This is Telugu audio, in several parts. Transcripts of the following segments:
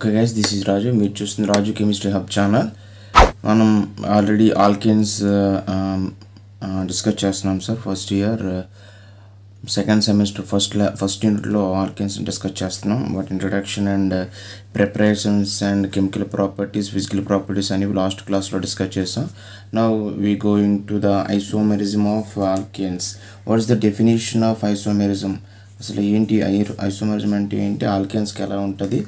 Okay guys this is Raju మీరు చూస్తుంది రాజు కెమిస్ట్రీ హబ్ ఛానల్ మనం ఆల్రెడీ ఆల్కెన్స్ డిస్కస్ చేస్తున్నాం sir first year second semester first first యూనిట్లో ఆల్కెన్స్ డిస్కస్ చేస్తున్నాం but introduction and preparations and chemical properties physical properties అనేవి లాస్ట్ క్లాస్లో డిస్కస్ చేస్తాం now we going to the isomerism of alkenes what is the definition of isomerism అసలు ఏంటి ఐసోమరిజం అంటే ఏంటి ఆల్కెన్స్కి ఎలా ఉంటుంది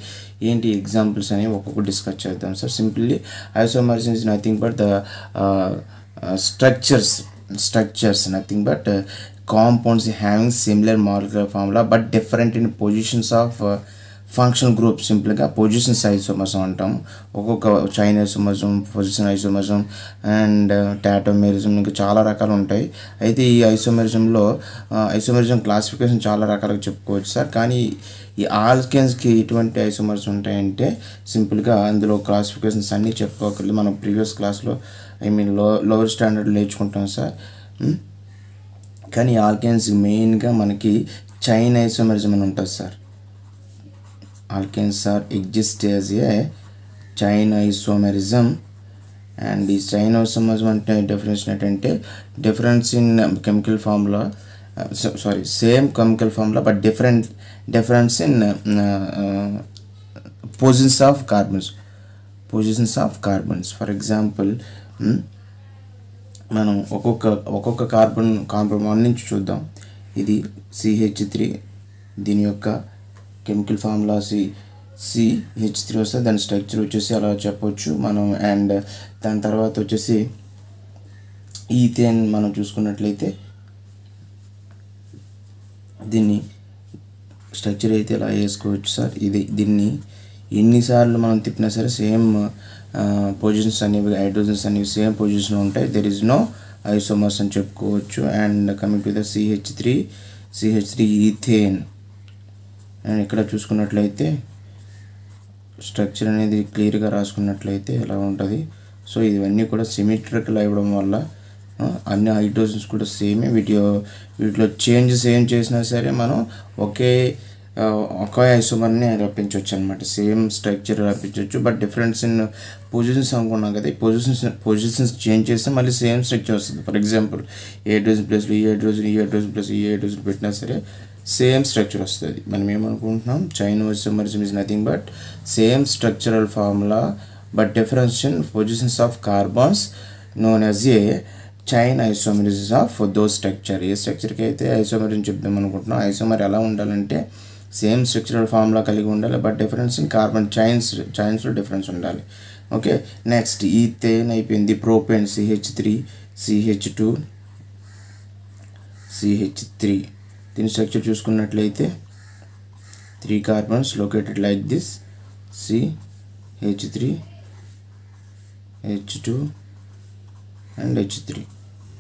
ఏంటి ఎగ్జాంపుల్స్ అనేవి ఒక్కొక్క డిస్కస్ చేద్దాం sir simply isomerism is nothing but the structures structures nothing but compounds having similar molecular formula but different in positions of function group సింపుల్గా పొజిషన్ సైజ్ అంటాం ఒక్కొక్క chain isomerism position isomerism and tautomerism ఇంకా చాలా రకాలు ఉంటాయి అయితే ఈ ఐసోమెరిజంలో ఐసోమెరిజం క్లాసిఫికేషన్ చాలా రకాలుగా చెప్పుకోవచ్చు సార్ కానీ ఈ ఆల్కెన్స్కి ఎటువంటి ఐసోమర్స్ ఉంటాయంటే సింపుల్గా అందులో క్లాసిఫికేషన్స్ అన్నీ చెప్పుకోకర్లేదు మనం ప్రీవియస్ క్లాస్లో I mean low lower standard నేర్చుకుంటాం సార్ కానీ ఆల్కెన్స్ మెయిన్గా మనకి చైన్ ఐసోమెరిజం అని ఉంటుంది sir alkanes exist exist a chain chain isomerism and the chain isomerism అంటే డెఫినేషన్ ఏంటంటే difference in chemical formula sorry same chemical formula but different difference in positions of carbons positions of carbons for example మనం ఒక్కొక్క ఒక్కొక్క కార్బన్ కాంపౌండ్ నుంచి చూద్దాం ఇది సిహెచ్ త్రీ దీని యొక్క chemical formula C C H three వస్తే దాని స్ట్రక్చర్ వచ్చేసి అలా చెప్పవచ్చు మనం అండ్ దాని తర్వాత వచ్చేసి ఈథేన్ మనం చూసుకున్నట్లయితే దీన్ని స్ట్రక్చర్ అయితే ఇలా వేసుకోవచ్చు సార్ ఇది దీన్ని ఎన్నిసార్లు మనం తిప్పినా సరే సేమ్ పొజిషన్స్ అనేవి హైడ్రోజన్స్ అనేవి సేమ్ పొజిషన్లో ఉంటాయి దెర్ ఇస్ నో ఐసోమర్స్ అని చెప్పుకోవచ్చు and coming to the CH three CH three ethane and ఇక్కడ చూసుకున్నట్లయితే స్ట్రక్చర్ అనేది క్లియర్గా రాసుకున్నట్లయితే ఎలా ఉంటుంది సో ఇవన్నీ కూడా సిమెట్రికల్ అవ్వడం వల్ల అన్ని హైడ్రోజన్స్ కూడా సేమే వీటి వీటిలో చేంజెస్ ఏం చేసినా సరే మనం ఒకే ఒక ఐసోమర్ని రప్పించవచ్చు అనమాట సేమ్ స్ట్రక్చర్ రప్పించవచ్చు బట్ డిఫరెన్స్ ఇన్ పొజిషన్స్ అనుకున్నాం కదా ఈ పొజిషన్స్ పొజిషన్స్ చేంజ్ చేస్తే మళ్ళీ సేమ్ స్ట్రక్చర్ వస్తుంది ఫర్ ఎగ్జాంపుల్ ఏ హైడ్రోజన్ ప్లేస్లో ఈ హైడ్రోజన్ ఈ హైడ్రోజన్ ప్లస్ ఈ హైడ్రోజన్ పెట్టినా సరే సేమ్ స్ట్రక్చర్ వస్తుంది మనం ఏమనుకుంటున్నాం chain isomerism is nothing but same structural formula but difference in positions of carbons known as a chain isomerism of those structure ఏ స్ట్రక్చర్కి అయితే ఐసోమర్ అని చెప్దాం అనుకుంటున్నాం ఐసోమర్ ఎలా ఉండాలంటే సేమ్ స్ట్రక్చరల్ ఫార్ములా కలిగి ఉండాలి but difference in carbon chains చైన్స్లో డిఫరెన్స్ ఉండాలి ఓకే నెక్స్ట్ ఈ తేన్ అయిపోయింది propane CH three CH two CH three దీని స్ట్రక్చర్ చూసుకున్నట్లయితే three carbons located like this C H three H two and H three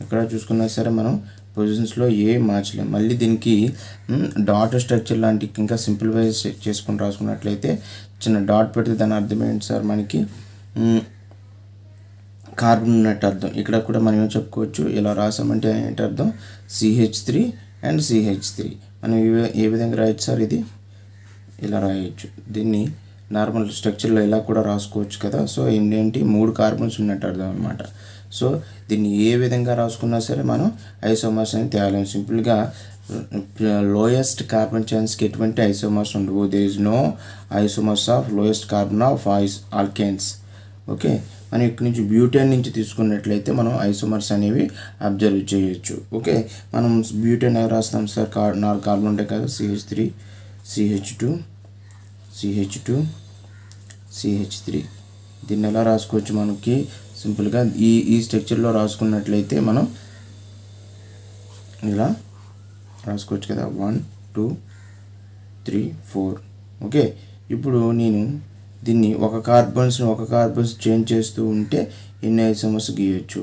ఎక్కడ చూసుకున్నా సరే మనం పొజిషన్స్లో ఏ మార్చలేం మళ్ళీ దీనికి డాట్ స్ట్రక్చర్ లాంటి ఇంకా సింపుల్ వైజ్ చేసుకుని రాసుకున్నట్లయితే చిన్న డాట్ పెడితే దాని అర్థం సార్ మనకి కార్బన్ ఉన్నట్టు అర్థం ఇక్కడ కూడా మనం ఏం చెప్పుకోవచ్చు ఇలా రాసామంటే ఏంటి అర్థం CH three and CH three మనం ఏ విధంగా రాయొచ్చు సార్ ఇది ఇలా రాయొచ్చు దీన్ని నార్మల్ స్ట్రక్చర్లో ఇలా కూడా రాసుకోవచ్చు కదా సో ఏంటి మూడు కార్బన్స్ ఉన్నట్టు అర్థం అనమాట సో దీన్ని ఏ విధంగా రాసుకున్నా సరే మనం ఐసోమర్స్ అని తేగలం సింపుల్గా లోయెస్ట్ కార్బన్ చైన్స్కి ఎటువంటి ఐసోమర్స్ ఉండవు there is no isomers of lowest carbon of ice alkenes okay మనం ఇక్కడి నుంచి బ్యూటెన్ నుంచి తీసుకున్నట్లయితే మనం ఐసోమర్స్ అనేవి అబ్జర్వ్ చేయొచ్చు ఓకే మనం బ్యూటెన్ ఎలా రాస్తాం సార్ కార్ నాలుగు కార్బన్ ఉంటాయి కదా CH three CH two CH two CH three దీన్ని ఎలా రాసుకోవచ్చు మనకి సింపుల్గా ఈ ఈ స్ట్రక్చర్లో రాసుకున్నట్లయితే మనం ఇలా రాసుకోవచ్చు కదా one two three four okay ఇప్పుడు నేను దీన్ని ఒక కార్బన్స్ని ఒక కార్బన్స్ చేంజ్ చేస్తూ ఉంటే ఎన్ని ఐసోమర్స్ గీయొచ్చు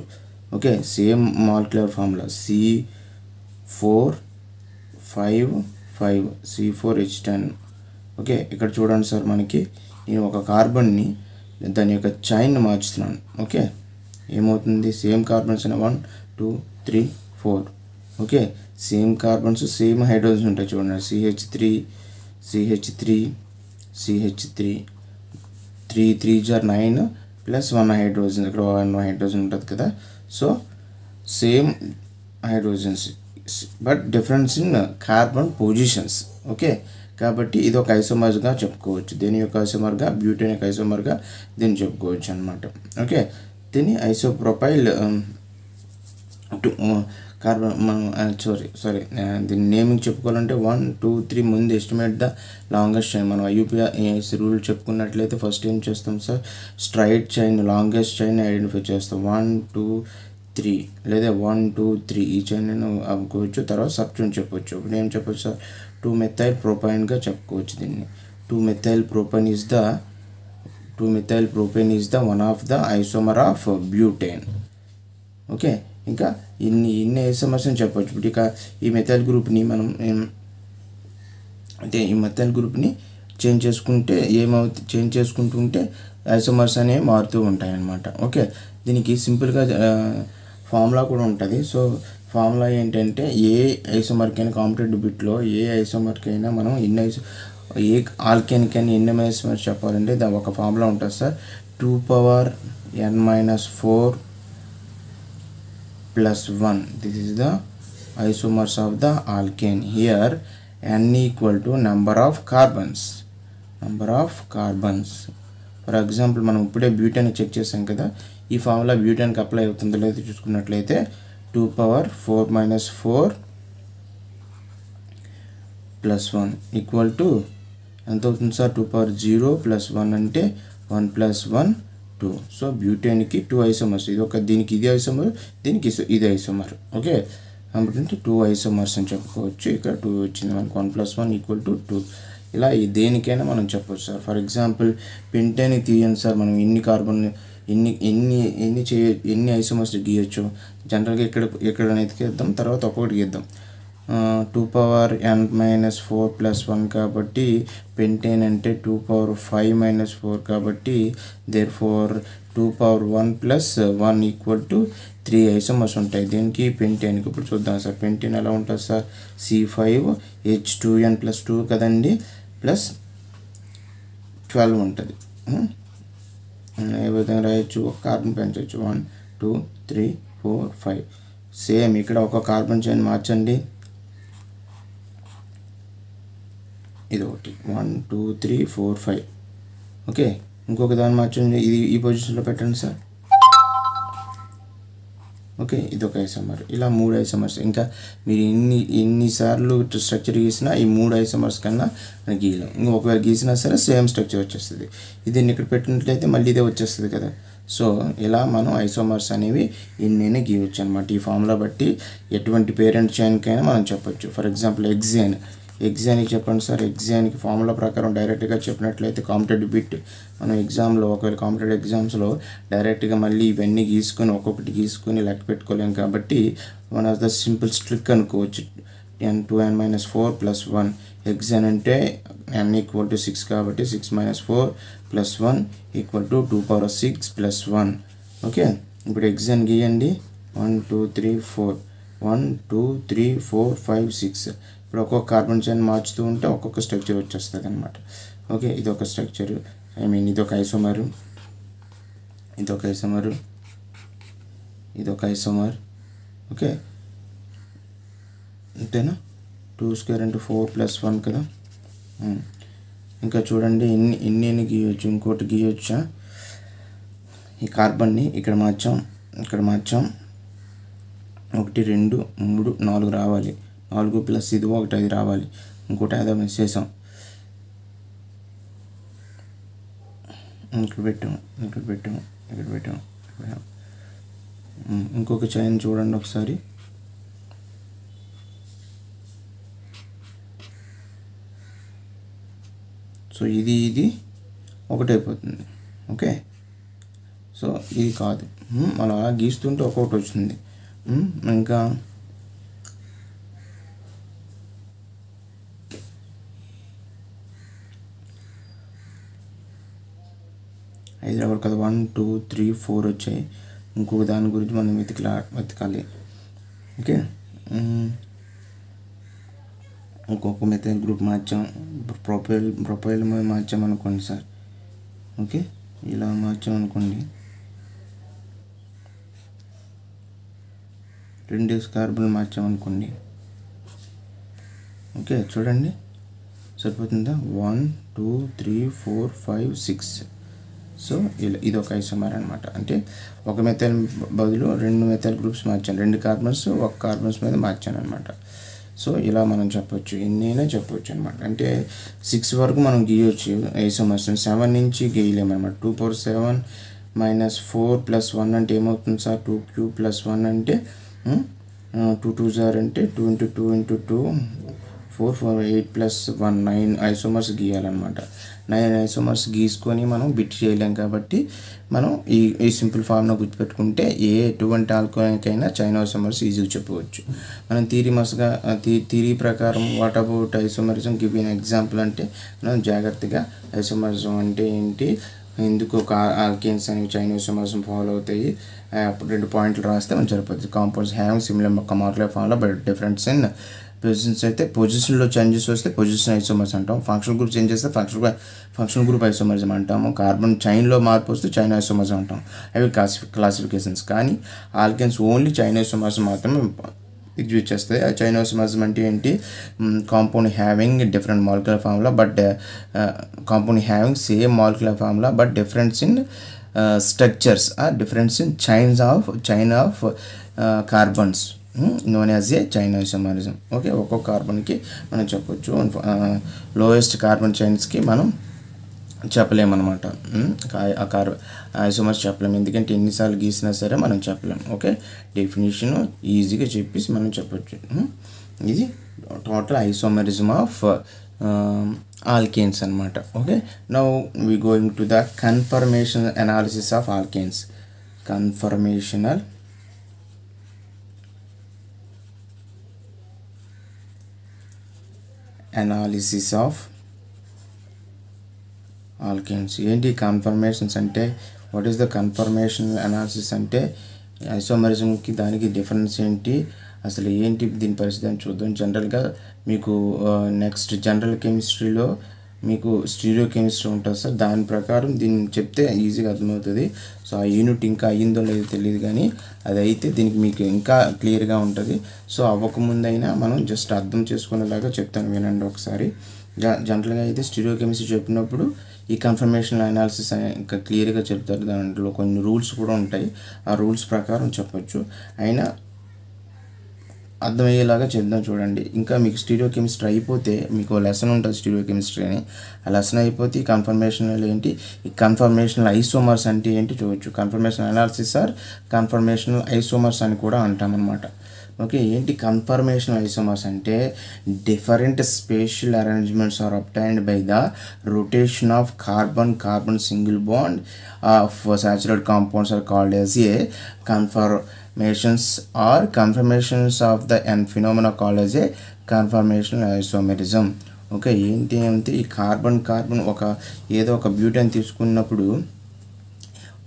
okay same molecular formula C four five five C four H ten okay ఇక్కడ చూడండి సార్ మనకి నేను ఒక కార్బన్ని దాని యొక్క చైన్ని మార్చుతున్నాను ఓకే ఏమవుతుంది సేమ్ కార్బన్స్ అనే one two three four okay same carbons same hydrogens ఉంటాయి చూడండి CH three CH three CH three three three జార్ నైన్ ప్లస్ వన్ హైడ్రోజన్ ఇక్కడ వన్ హైడ్రోజన్ ఉంటుంది కదా so same hydrogens but difference in carbon positions okay కాబట్టి ఇది ఒక ఐసోమర్గా చెప్పుకోవచ్చు దీని యొక్క ఐసోమర్గా బ్యూటీన్ యొక్క ఐసోమర్గా దీన్ని చెప్పుకోవచ్చు అనమాట ఓకే దీని ఐసోప్రొపైల్ కార్బన్ మనం సారీ సారీ దీన్ని నేమింగ్ చెప్పుకోవాలంటే వన్ టూ త్రీ ముందు ఎస్టిమేట్ ద లాంగెస్ట్ చైన్ మనం ఐయూపీఎస్ రూల్ చెప్పుకున్నట్లయితే ఫస్ట్ ఏం చేస్తాం sir straight chain longest chain identify చేస్తాం వన్ టూ త్రీ లేదా వన్ టూ త్రీ ఈ చైన్ నేను అమ్ముకోవచ్చు తర్వాత సబ్స్టిట్యూన్ చెప్పొచ్చు ఇప్పుడు ఏం చెప్పొచ్చు సార్ టూ మెథైల్ ప్రొపైన్గా చెప్పుకోవచ్చు దీన్ని two methyl propane is the two methyl propane is the one of the isomer of butane okay ఇంకా ఇన్ని ఇన్ని ఎస్ఎంఎస్ అని చెప్పొచ్చు ఇప్పుడు ఇక ఈ మెథల్ గ్రూప్ని మనం అంటే ఈ మెథల్ గ్రూప్ని చేంజ్ చేసుకుంటే ఏమవుతుంది చేంజ్ చేసుకుంటుంటే ఎస్ఎంఎస్ అనేవి మారుతూ ఉంటాయి అన్నమాట ఓకే దీనికి సింపుల్గా ఫార్ములా కూడా ఉంటుంది సో ఫార్ములా ఏంటంటే ఏ అయినా కాంపిటేటివ్ బిట్లో ఏ అయినా మనం ఎన్ని ఐసో ఏ ఆల్కెనిక్ అని ఎన్ని ఐసోమర్స్ చెప్పాలంటే ఒక ఫార్ములా ఉంటుంది sir two power N minus four plus 1 this is the isomers of the alkane here n equal to number of carbons number of carbons for example మనం ఇప్పుడే బ్యూటెన్ చెక్ చేసాం కదా ఈ ఫార్ములా బ్యూటెన్కి అప్లై అవుతుందో లేదో చూసుకున్నట్లయితే two power four minus four plus one equal to ఎంత అవుతుంది sir two power zero plus one అంటే one plus one two so బ్యూటేన్కి టూ ఐసోమర్స్ ఇది ఒక దీనికి ఇది ఐసోమర్ దీనికి ఇది ఐసోమర్ ఓకే కాబట్టి టూ ఐసోమర్స్ అని చెప్పుకోవచ్చు ఇక్కడ టూ వచ్చింది మనకు one plus one equal to two ఇలా దేనికైనా మనం చెప్పచ్చు సార్ ఫర్ ఎగ్జాంపుల్ పెంటేని తీయండి సార్ మనం ఎన్ని కార్బన్ ఎన్ని ఎన్ని ఎన్ని చేయ ఎన్ని ఐసోమర్స్ గీయచ్చు జనరల్గా ఇక్కడ ఎక్కడనైతే గీద్దాం తర్వాత ఒక్కొక్కటి గీద్దాం two power N minus four plus one కాబట్టి పెంటేన్ అంటే two power five minus four కాబట్టి there four two power one plus one equal to three isomers ఉంటాయి దీనికి పెంటేన్కి ఇప్పుడు చూద్దాం సార్ పెంటేన్ ఎలా ఉంటుంది sir C five H two N plus two కదండి ప్లస్ ట్వెల్వ్ ఉంటుంది ఏ విధంగా రాయొచ్చు ఒక కార్బన్ పెంచవచ్చు one two three four five same ఇక్కడ ఒక కార్బన్ చైన్ మార్చండి ఇది ఒకటి one two three four five okay ఇంకొక దాన్ని మార్చండి ఇది ఈ పొజిషన్లో పెట్టండి సార్ ఓకే ఇది ఒక ఐసమర్ ఇలా మూడు ఐసమర్స్ ఇంకా మీరు ఎన్ని ఎన్నిసార్లు స్ట్రక్చర్ గీసినా ఈ మూడు ఐసమర్స్ కన్నా మనం గీయలేం ఇంకా ఒకవేళ గీసినా సరే సేమ్ స్ట్రక్చర్ వచ్చేస్తుంది ఇది ఇక్కడ పెట్టినట్లయితే మళ్ళీ ఇదే వచ్చేస్తుంది కదా సో ఇలా మనం ఐసోమర్స్ అనేవి ఎన్నైనా గీయవచ్చు అనమాట ఈ ఫామ్లో బట్టి ఎటువంటి పేరెంట్ చైన్కైనా మనం చెప్పొచ్చు ఫర్ ఎగ్జాంపుల్ ఎగ్జైన్ ఎగ్జామ్కి చెప్పండి సార్ ఎగ్జామ్కి ఫార్ములా ప్రకారం డైరెక్ట్గా చెప్పినట్లయితే కాంపిటేటివ్ బిట్ మనం ఎగ్జామ్లో ఒకవేళ కాంపిటేటివ్ ఎగ్జామ్స్లో డైరెక్ట్గా మళ్ళీ ఇవన్నీ గీసుకొని ఒక్కొక్కటి గీసుకొని లెక్క పెట్టుకోలేం కాబట్టి one of the simple strict అనుకోవచ్చు n two n minus four plus one exam అంటే ఎన్ ఈక్వల్ టు సిక్స్ కాబట్టి six minus four plus one equal to two power six plus one okay ఇప్పుడు ఎగ్జామ్ గీయండి one two three four one two three four five six ఇప్పుడు ఒక్కొక్క కార్బన్ చైన్ మార్చుతూ ఉంటే ఒక్కొక్క స్ట్రక్చర్ వచ్చేస్తుంది అనమాట ఓకే ఇది ఒక స్ట్రక్చరు ఐ మీన్ ఇది ఒక ఐసోమరు ఇది ఒక ఐసోమరు ఇది ఒక ఐసోమర్ ఓకే అంతేనా టూ స్క్వేర్ అంటే ఫోర్ ప్లస్ వన్ కదా hmm. ఇంకా చూడండి ఇన్ని ఇన్ని గీయొచ్చు ఇంకోటి గీయొచ్చా ఈ కార్బన్ని ఇక్కడ మార్చాం ఇక్కడ మార్చాం ఒకటి రెండు మూడు నాలుగు రావాలి నాలుగు ప్లస్ ఇది ఒకటి అది రావాలి ఇంకోటి అదే మిస్ చేసాం ఇక్కడ పెట్టాము ఇక్కడ పెట్టాము ఇక్కడ పెట్టాము ఇంకొక చైన్ చూడండి ఒకసారి సో ఇది ఇది ఒకటి అయిపోతుంది ఓకే సో ఇది కాదు అలా గీస్తుంటే ఒక్కొక్కటి వచ్చింది ఇంకా హైదరాబాద్ కదా వన్ టూ త్రీ ఫోర్ వచ్చాయి ఇంకొక దాని గురించి మనం వెతికలా వెతకాలి ఓకే ఒక్కొక్క మెథడ్ గ్రూప్ మార్చాం ప్రొఫైల్ ప్రొఫైల్ మార్చాం అనుకోండి సార్ ఓకే ఇలా మార్చాం అనుకోండి రెండు కార్బన్ మార్చాం అనుకోండి ఓకే చూడండి సరిపోతుందా one two three four five six so ఇలా ఇది ఒక ఐసోమర్ అనమాట అంటే ఒక మెథల్ బదులు రెండు మెథల్ గ్రూప్స్ మార్చాను రెండు కార్బన్స్ ఒక కార్బన్స్ మీద మార్చాను అనమాట సో ఇలా మనం చెప్పొచ్చు ఎన్నైనా చెప్పొచ్చు అనమాట అంటే సిక్స్ వరకు మనం గీయొచ్చు ఐసోమర్స్ సెవెన్ నుంచి గీయలేమన్నమాట two power seven minus four plus one అంటే ఏమవుతుంది sir two Q plus one అంటే టూ టూ జార్ అంటే two into two into two four four eight plus one nine isomers గీయాలన్నమాట నైన్ ఐసోమర్స్ గీసుకొని మనం బిట్ చేయలేం కాబట్టి మనం ఈ ఈ సింపుల్ ఫామ్ను గుర్తుపెట్టుకుంటే ఏ ఎటువంటి ఆల్కహాలికైనా చైనా ఐసోమర్స్ ఈజీగా చెప్పవచ్చు మనం థీరీ మస్గా థీరీ ప్రకారం what about isomerism give in example అంటే మనం జాగ్రత్తగా ఐసోమరిజం అంటే ఏంటి ఎందుకు ఒక ఆల్కేన్స్ అనేవి చైనీస్ సమాజం ఫాలో అవుతాయి అప్పుడు రెండు పాయింట్లు రాస్తే మనం సరిపోతుంది కాంపౌండ్స్ హ్యావింగ్ సిమిలర్ కమర్లే follow but difference in positions అయితే పొజిషన్లో చేంజెస్ వస్తే పొజిషన్ ఐసోమర్స్ అంటాం ఫంక్షన్ గ్రూప్ చేంజ్ చేస్తే ఫంక్షన్ ఫంక్షన్ గ్రూప్ ఐసోమర్జం అంటాము కార్బన్ చైన్లో మార్పు వస్తే చైన్ ఐసోమర్జం అంటాం అవి క్లాసి క్లాసిఫికేషన్స్ కానీ ఆల్కెన్స్ ఓన్లీ చైన్ ఐసోమర్స్ మాత్రమే ఎగ్జిబిట్ చేస్తాయి ఆ చైన్ ఐసోమర్జం అంటే ఏంటి కాంపౌండ్ హ్యావింగ్ డిఫరెంట్ మాలిక్యులర్ ఫామ్లో but compound having same molecular ఫామ్లో but difference in structures difference in chains of chain of carbons known as a chain isomerism okay ఒక్కొక్క కార్బన్కి మనం చెప్పొచ్చు లోయెస్ట్ కార్బన్ చైన్స్కి మనం చెప్పలేమన్నమాట hmm? ఆ కార్ ఐసోమర్స్ చెప్పలేము ఎందుకంటే ఎన్నిసార్లు గీసినా సరే మనం చెప్పలేము ఓకే డెఫినేషన్ ఈజీగా చెప్పేసి మనం చెప్పొచ్చు ఇది టోటల్ ఐసోమరిజం ఆఫ్ ఆల్కేన్స్ అనమాట okay now we going to the conformation analysis of alkanes conformational analysis of alkanes ఏంటి కన్ఫర్మేషన్స్ అంటే what is the conformation analysis అంటే ఐసోమరిజంకి దానికి డిఫరెన్స్ ఏంటి అసలు ఏంటి దీని పరిస్థితి అని చూద్దాం జనరల్గా మీకు నెక్స్ట్ జనరల్ కెమిస్ట్రీలో మీకు స్టీరియో కెమిస్ట్రీ ఉంటుంది సార్ దాని ప్రకారం దీన్ని చెప్తే ఈజీగా అర్థమవుతుంది సో ఆ యూనిట్ ఇంకా అయ్యిందో లేదో తెలియదు కానీ అది అయితే దీనికి మీకు ఇంకా క్లియర్గా ఉంటుంది సో అవ్వకముందైనా మనం జస్ట్ అర్థం చేసుకునేలాగా చెప్తాను వినండి ఒకసారి జనరల్గా అయితే స్టీరియో కెమిస్ట్రీ చెప్పినప్పుడు ఈ కన్ఫర్మేషన్ అనాలిసిస్ ఇంకా క్లియర్గా చెప్తారు దాంట్లో కొన్ని రూల్స్ కూడా ఉంటాయి ఆ రూల్స్ ప్రకారం చెప్పచ్చు అయినా అర్థమయ్యేలాగా చెప్దాం చూడండి ఇంకా మీకు స్టీరియో కెమిస్ట్రీ అయిపోతే మీకు లెసన్ ఉంటుంది స్టీరియో కెమిస్ట్రీ అని ఆ లెసన్ అయిపోతే కన్ఫర్మేషన్లు ఏంటి ఈ కన్ఫర్మేషన్ ఐసోమర్స్ అంటే ఏంటి చూడొచ్చు conformation analysis or conformation isomers అని కూడా అంటామన్నమాట ఓకే ఏంటి కన్ఫర్మేషన్ ఐసోమర్స్ అంటే different spatial arrangements are obtained by the rotation of carbon carbon single bond of saturate compounds are called as a conformations or conformations of the end phenomena called a conformation isomerism okay ఏంటి అంటే ఈ కార్బన్ కార్బన్ ఒక ఏదో ఒక బ్యూటన్ తీసుకున్నప్పుడు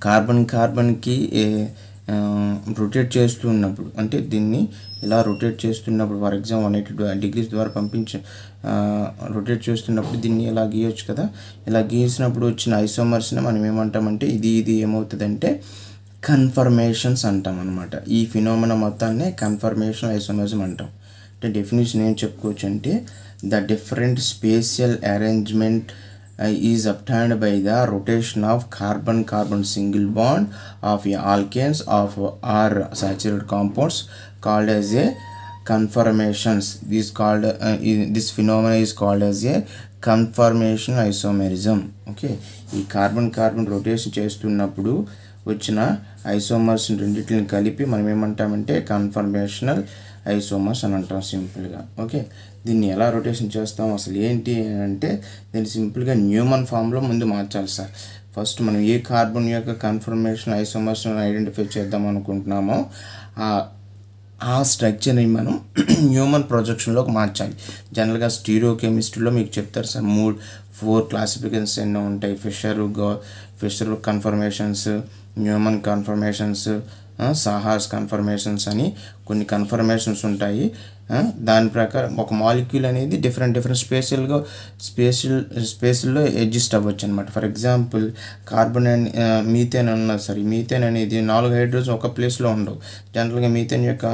కార్బన్ కార్బన్కి రొటేట్ చేస్తున్నప్పుడు అంటే దీన్ని ఇలా రొటేట్ చేస్తున్నప్పుడు for example one eighty degrees ద్వారా పంపించే రొటేట్ చేస్తున్నప్పుడు దీన్ని ఇలా గీయొచ్చు కదా ఇలా గీసినప్పుడు వచ్చిన ఐసోమర్స్ని మనం ఏమంటామంటే ఇది ఇది ఏమవుతుందంటే కన్ఫర్మేషన్స్ అంటాం అనమాట ఈ ఫినోమినా మొత్తాన్ని కన్ఫర్మేషన్ ఐసోమిజం అంటాం అంటే డెఫినేషన్ ఏం చెప్పుకోవచ్చు అంటే the different spatial arrangement is obtained by the rotation of carbon carbon single bond of alkanes of or saturate compounds called as a conformations this called this phenomena is called as a conformation isomerism okay ఈ కార్బన్ కార్బన్ రొటేషన్ చేస్తున్నప్పుడు వచ్చిన ఐసోమర్స్ రెండింటిని కలిపి మనం ఏమంటామంటే కన్ఫర్మేషనల్ ఐసోమర్స్ అని అంటాం సింపుల్గా ఓకే దీన్ని ఎలా రొటేషన్ చేస్తాం అసలు ఏంటి అంటే దీన్ని సింపుల్గా న్యూమన్ ఫామ్లో ముందు మార్చాలి సార్ ఫస్ట్ మనం ఏ కార్బన్ యొక్క కన్ఫర్మేషన్ ఐసోమర్స్ ఐడెంటిఫై చేద్దాం అనుకుంటున్నామో ఆ స్ట్రక్చర్ని మనం న్యూమన్ ప్రొజెక్షన్లోకి మార్చాలి జనరల్గా స్టీరియో కెమిస్ట్రీలో మీకు చెప్తారు సార్ మూడు ఫోర్ క్లాసిఫికేషన్స్ ఎన్నో ఉంటాయి Fischer go Fischer conformations Newman conformations సాహాస్ కన్ఫర్మేషన్స్ అని కొన్ని కన్ఫర్మేషన్స్ ఉంటాయి దాని ప్రకారం ఒక మాలిక్యూల్ అనేది డిఫరెంట్ డిఫరెంట్ స్పేషల్గా స్పేషల్ స్పేస్లో ఎడ్జిస్ట్ అవ్వచ్చు అనమాట ఫర్ ఎగ్జాంపుల్ కార్బన్ అని మీథేన్ అన్నా సరే మీథేన్ అనేది నాలుగు హైడ్రోజన్ ఒక ప్లేస్లో ఉండవు జనరల్గా మీథేన్ యొక్క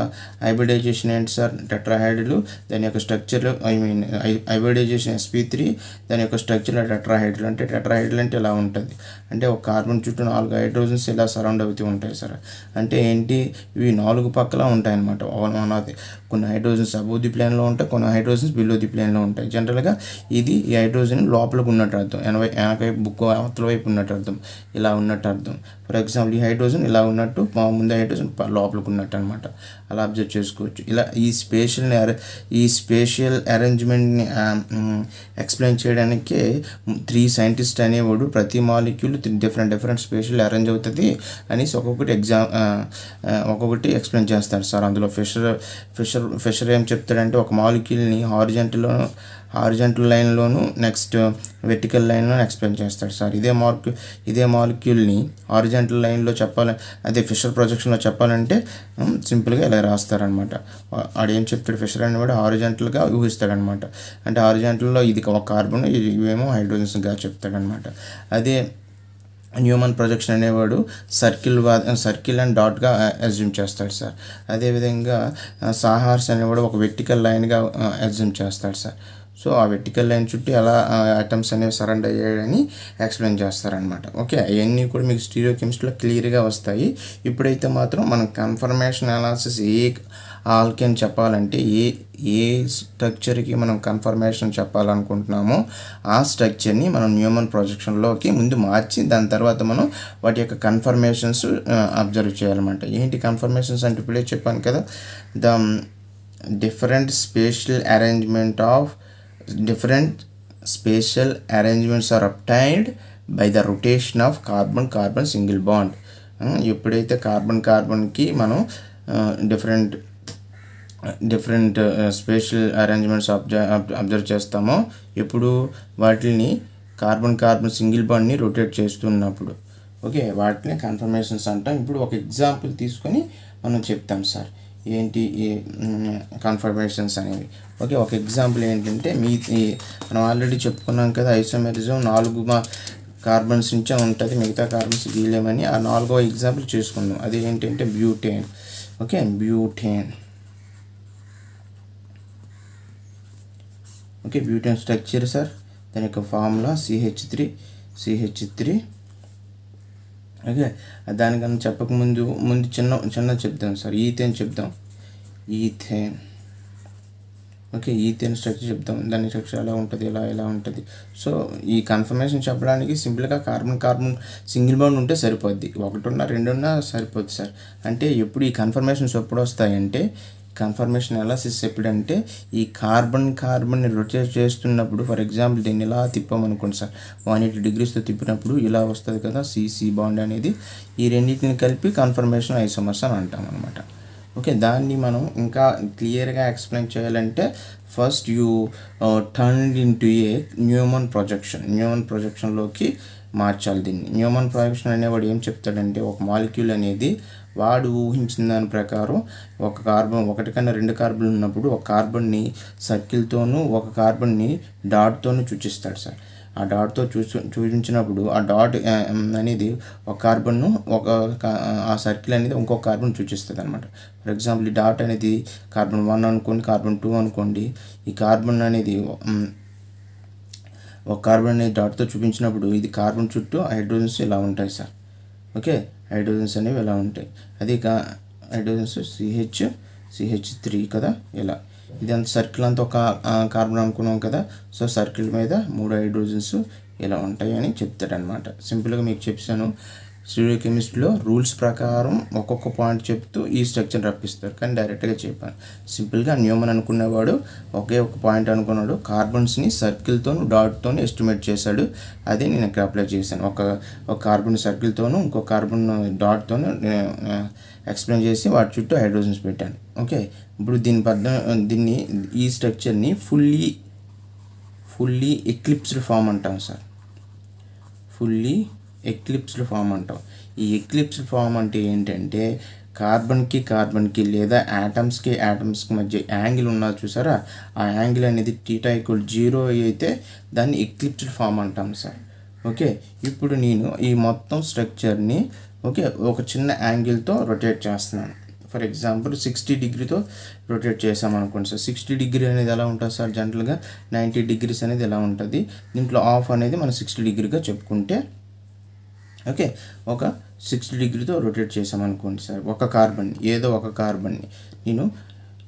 హైబ్రిడైజేషన్ ఏంటి సార్ టెట్రాహైడ్లు దాని యొక్క structure I mean hybridization SP three దాని యొక్క స్ట్రక్చర్ టెట్రాహైడ్లు అంటే టెట్రాహైడ్లు అంటే ఇలా ఉంటుంది అంటే ఒక కార్బన్ చుట్టూ నాలుగు హైడ్రోజన్స్ ఇలా సరౌండ్ అవుతూ ఉంటాయి సార్ అంటే ఏంటి ఇవి నాలుగు పక్కల ఉంటాయి అనమాట మనది కొన్ని హైడ్రోజన్స్ అబౌ ది ప్లేన్లో ఉంటాయి కొన్ని హైడ్రోజన్స్ బిలో ది ప్లేన్లో ఉంటాయి జనరల్గా ఇది ఈ హైడ్రోజన్ లోపలికి ఉన్నట్టు అర్థం ఎనభై ఎనభై బుక్ అవతల వైపు ఉన్నట్టు అర్థం ఇలా ఉన్నట్టు అర్థం ఫర్ ఎగ్జాంపుల్ ఈ హైడ్రోజన్ ఇలా ఉన్నట్టు ముందు హైడ్రోజన్ లోపలికి ఉన్నట్టు అనమాట అలా అబ్జర్వ్ చేసుకోవచ్చు ఇలా ఈ స్పేషల్ని ఈ స్పేషియల్ అరేంజ్మెంట్ని ఎక్స్ప్లెయిన్ చేయడానికే త్రీ సైంటిస్ట్ అనేవాడు ప్రతి molecule different different spatial arrange అవుతుంది అనేసి ఒక్కొక్కటి ఎగ్జామ్ ఒక్కొక్కటి ఎక్స్ప్లెయిన్ చేస్తాడు సార్ అందులో ఫిషర్ ఫిషర్ ఫిషర్ ఫిషర్ ఏం చెప్తాడంటే ఒక మాలిక్యూల్ని హారిజెంట్లో హారిజెంటల్ లైన్లోను నెక్స్ట్ వెర్టికల్ లైన్లో ఎక్స్ప్లెయిన్ చేస్తాడు సార్ ఇదే మార్క్ ఇదే మాలిక్యూల్ని హారిజెంటల్ లైన్లో చెప్పాలి అదే ఫిషర్ ప్రొజెక్షన్లో చెప్పాలంటే సింపుల్గా ఇలా రాస్తారనమాట ఏం చెప్తాడు ఫిషర్ అని కూడా హారిజెంటల్గా ఊహిస్తాడనమాట అంటే హారిజెంటల్లో ఇది ఒక కార్బన్ ఇవేమో హైడ్రోజన్స్గా చెప్తాడనమాట అదే న్యూమన్ ప్రొజెక్షన్ అనేవాడు సర్కిల్ వా సర్కిల్ అండ్ డాట్గా అజ్యూమ్ చేస్తాడు సార్ అదేవిధంగా సాహార్స్ అనేవాడు ఒక వెర్టికల్ లైన్గా అజ్యూమ్ చేస్తాడు సార్ సో ఆ వెర్టికల్ లైన్ చుట్టూ ఎలా ఐటమ్స్ అనేవి సరెండ్ అయ్యాడని ఎక్స్ప్లెయిన్ చేస్తారనమాట ఓకే అవన్నీ కూడా మీకు స్టీరియో కెమిస్ట్రీలో క్లియర్గా వస్తాయి ఇప్పుడైతే మాత్రం మనం కన్ఫర్మేషన్ అనాలసిస్ ఏ ఆల్కెన్ చెప్పాలంటే ఏ ఏ స్ట్రక్చర్కి మనం కన్ఫర్మేషన్ చెప్పాలనుకుంటున్నామో ఆ స్ట్రక్చర్ని మనం న్యూమన్ ప్రొజెక్షన్లోకి ముందు మార్చి దాని తర్వాత మనం వాటి యొక్క కన్ఫర్మేషన్స్ అబ్జర్వ్ చేయాలన్నమాట ఏంటి కన్ఫర్మేషన్స్ అంటే ఇప్పుడే చెప్పాను కదా the different spatial arrangement of different spatial arrangements are obtained by the rotation of carbon carbon single bond ఎప్పుడైతే కార్బన్ కార్బన్కి మనం different different spatial arrangements observe observe చేస్తామో ఎప్పుడు వాటిని కార్బన్ కార్బన్ సింగిల్ బాండ్ని రొటేట్ చేస్తున్నప్పుడు ఓకే వాటిని కన్ఫర్మేషన్స్ అంటాం ఇప్పుడు ఒక ఎగ్జాంపుల్ తీసుకొని మనం చెప్తాం సార్ ఏంటి ఈ కన్ఫర్మేషన్స్ అనేవి ఓకే ఒక ఎగ్జాంపుల్ ఏంటంటే మీ మనం ఆల్రెడీ చెప్పుకున్నాం కదా ఐసోమెరిజం నాలుగు మా కార్బన్స్ నుంచే ఉంటుంది మిగతా కార్బన్స్ గీలేమని ఆ నాలుగో ఎగ్జాంపుల్ చేసుకుందాం అది ఏంటంటే butane okay butane okay butane structure sir దాని యొక్క formula CH three CH three okay దానికన్నా చెప్పకముందు ముందు చిన్న చిన్న చెప్దాం సార్ ఈథేన్ చెప్దాం ఈథేన్ ఓకే ఈథేన్ స్ట్రక్చర్ చెప్తాం దాని స్ట్రక్చర్ ఎలా ఉంటుంది ఎలా ఎలా ఉంటుంది సో ఈ కన్ఫర్మేషన్ చెప్పడానికి సింపుల్గా కార్బన్ కార్బన్ సింగిల్ బౌండ్ ఉంటే సరిపోద్ది ఉన్నా రెండున్నా సరిపోద్ది సార్ అంటే ఎప్పుడు ఈ కన్ఫర్మేషన్స్ ఎప్పుడు వస్తాయంటే కన్ఫర్మేషన్ ఎలాసిస్ ఎప్పుడంటే ఈ కార్బన్ కార్బన్ని రొటేట్ చేస్తున్నప్పుడు ఫర్ ఎగ్జాంపుల్ దీన్ని ఇలా తిప్పామనుకోండి సార్ వన్ ఎయిటీ డిగ్రీస్తో తిప్పినప్పుడు ఇలా వస్తుంది కదా సిసి బాండ్ అనేది ఈ రెండింటిని కలిపి కన్ఫర్మేషన్ ఐసోమర్స్ అని అంటాం అనమాట ఓకే దాన్ని మనం ఇంకా క్లియర్గా ఎక్స్ప్లెయిన్ చేయాలంటే first you turn into a Newman projection Newman ప్రొజెక్షన్లోకి మార్చాలి దీన్ని న్యూమన్ ప్రొజెక్షన్ అనేవాడు ఏం చెప్తాడంటే ఒక మాలిక్యూల్ అనేది వాడు ఊహించిన దాని ప్రకారం ఒక కార్బన్ ఒకటి కన్నా రెండు కార్బన్లు ఉన్నప్పుడు ఒక కార్బన్ని సర్కిల్తోనూ ఒక కార్బన్ని డాట్తోనూ సూచిస్తాడు సార్ ఆ డాట్తో చూసు చూపించినప్పుడు ఆ డాట్ అనేది ఒక కార్బన్ను ఒక ఆ సర్కిల్ అనేది ఇంకొక కార్బన్ సూచిస్తుంది అనమాట ఫర్ ఎగ్జాంపుల్ ఈ డాట్ అనేది కార్బన్ వన్ అనుకోండి కార్బన్ టూ అనుకోండి ఈ కార్బన్ అనేది ఒక కార్బన్ అనేది డాట్తో చూపించినప్పుడు ఇది కార్బన్ చుట్టూ హైడ్రోజన్స్ ఇలా ఉంటాయి సార్ ఓకే హైడ్రోజన్స్ అనేవి ఎలా ఉంటాయి అది ఇక హైడ్రోజన్స్ సిహెచ్ సిహెచ్ త్రీ కదా ఇలా ఇది అంత సర్కిల్ అంతా ఒక కార్బన్ అనుకున్నాం కదా సో సర్కిల్ మీద మూడు హైడ్రోజన్స్ ఇలా ఉంటాయని చెప్తాడనమాట సింపుల్గా మీకు చెప్పాను స్టూడియో కెమిస్ట్రీలో రూల్స్ ప్రకారం ఒక్కొక్క పాయింట్ చెప్తూ ఈ స్ట్రక్చర్ రప్పిస్తారు కానీ డైరెక్ట్గా చెప్పాను సింపుల్గా న్యూమన్ అనుకునేవాడు ఒకే ఒక పాయింట్ అనుకున్నాడు కార్బన్స్ని సర్కిల్తో డాట్తో ఎస్టిమేట్ చేశాడు అదే నేను ఇక్కడ అప్లై చేశాను ఒక ఒక కార్బన్ సర్కిల్తోనూ ఇంకో కార్బన్ డాట్తోనూ ఎక్స్ప్లెయిన్ చేసి వాటి చుట్టూ హైడ్రోజన్స్ పెట్టాను ఓకే ఇప్పుడు దీని పద్ధ దీన్ని ఈ స్ట్రక్చర్ని ఫుల్లీ ఫుల్లీ ఎక్లిప్స్డ్ ఫామ్ అంటాం సార్ ఫుల్లీ ఎక్లిప్స్లు ఫామ్ అంటాం ఈ ఎక్లిప్స్ ఫామ్ అంటే ఏంటంటే కార్బన్కి కార్బన్కి లేదా యాటమ్స్కి యాటమ్స్కి మధ్య యాంగిల్ ఉన్నా చూసారా ఆ యాంగిల్ అనేది టీటా ఈక్వల్ జీరో అయితే దాన్ని ఎక్లిప్స్డ్ ఫామ్ అంటాం సార్ ఓకే ఇప్పుడు నేను ఈ మొత్తం స్ట్రక్చర్ని ఓకే ఒక చిన్న యాంగిల్తో రొటేట్ చేస్తున్నాను ఫర్ ఎగ్జాంపుల్ సిక్స్టీ డిగ్రీతో రొటేట్ చేసామనుకోండి సార్ సిక్స్టీ డిగ్రీ అనేది ఎలా ఉంటుంది సార్ జనరల్గా నైంటీ డిగ్రీస్ అనేది ఎలా ఉంటుంది దీంట్లో ఆఫ్ అనేది మనం సిక్స్టీ డిగ్రీగా చెప్పుకుంటే ఓకే ఒక సిక్స్టీ డిగ్రీతో రొటేట్ చేసామనుకోండి సార్ ఒక కార్బన్ ఏదో ఒక కార్బన్ని నేను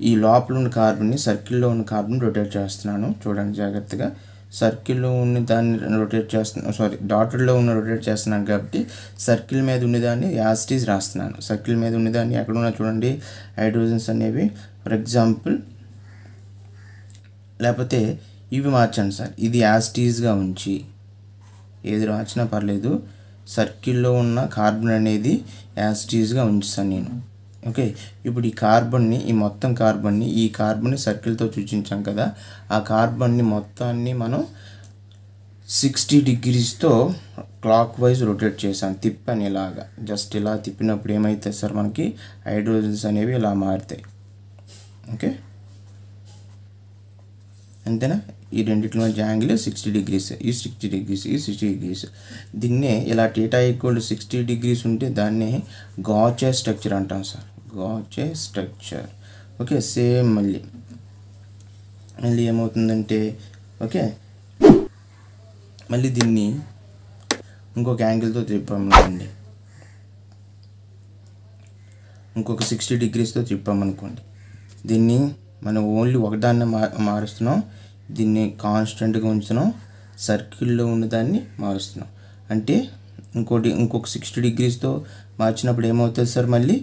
ఈ లోపల ఉన్న కార్బన్ని సర్కిల్లో ఉన్న కార్బన్ రొటేట్ చేస్తున్నాను చూడండి జాగ్రత్తగా సర్కిల్లో ఉన్న దాన్ని రొటేట్ చేస్తున్నాను సారీ డాటర్లో ఉన్న రొటేట్ చేస్తున్నాను కాబట్టి సర్కిల్ మీద ఉండేదాన్ని యాసిటీస్ రాస్తున్నాను సర్కిల్ మీద ఉండేదాన్ని ఎక్కడ ఉన్నా చూడండి హైడ్రోజన్స్ అనేవి ఫర్ ఎగ్జాంపుల్ లేకపోతే ఇవి మార్చాను సార్ ఇది యాసిటీస్గా ఉంచి ఏది మార్చినా పర్లేదు సర్కిల్లో ఉన్న కార్బన్ అనేది యాసిటీస్గా ఉంచుతాను నేను ఓకే ఇప్పుడు ఈ కార్బన్ని ఈ మొత్తం కార్బన్ని ఈ కార్బన్ని సర్కిల్తో సూచించాం కదా ఆ కార్బన్ని మొత్తాన్ని మనం సిక్స్టీ డిగ్రీస్తో క్లాక్ వైజ్ రొటేట్ చేశాను తిప్పని ఇలాగా జస్ట్ ఇలా తిప్పినప్పుడు ఏమవుతుంది సార్ మనకి హైడ్రోజన్స్ అనేవి ఇలా మారుతాయి ఓకే అంతేనా ఈ రెండింటి మధ్య యాంగిల్ సిక్స్టీ డిగ్రీస్ ఈ సిక్స్టీ డిగ్రీస్ ఈ సిక్స్టీ డిగ్రీస్ దీన్నే ఇలా టీటా ఈక్వల్ సిక్స్టీ డిగ్రీస్ ఉంటే దాన్ని గాచే స్ట్రక్చర్ అంటాం sir gauche structure okay same మళ్ళీ మళ్ళీ ఏమవుతుందంటే ఓకే మళ్ళీ దీన్ని ఇంకొక యాంగిల్తో తిప్పామనుకోండి ఇంకొక సిక్స్టీ డిగ్రీస్తో తిప్పామనుకోండి దీన్ని మనం ఓన్లీ ఒకదాన్ని మా మారుస్తున్నాం దీన్ని కాన్స్టెంట్గా ఉంచుతున్నాం సర్కిల్లో ఉన్నదాన్ని మారుస్తున్నాం అంటే ఇంకోటి ఇంకొక సిక్స్టీ డిగ్రీస్తో మార్చినప్పుడు ఏమవుతుంది సార్ మళ్ళీ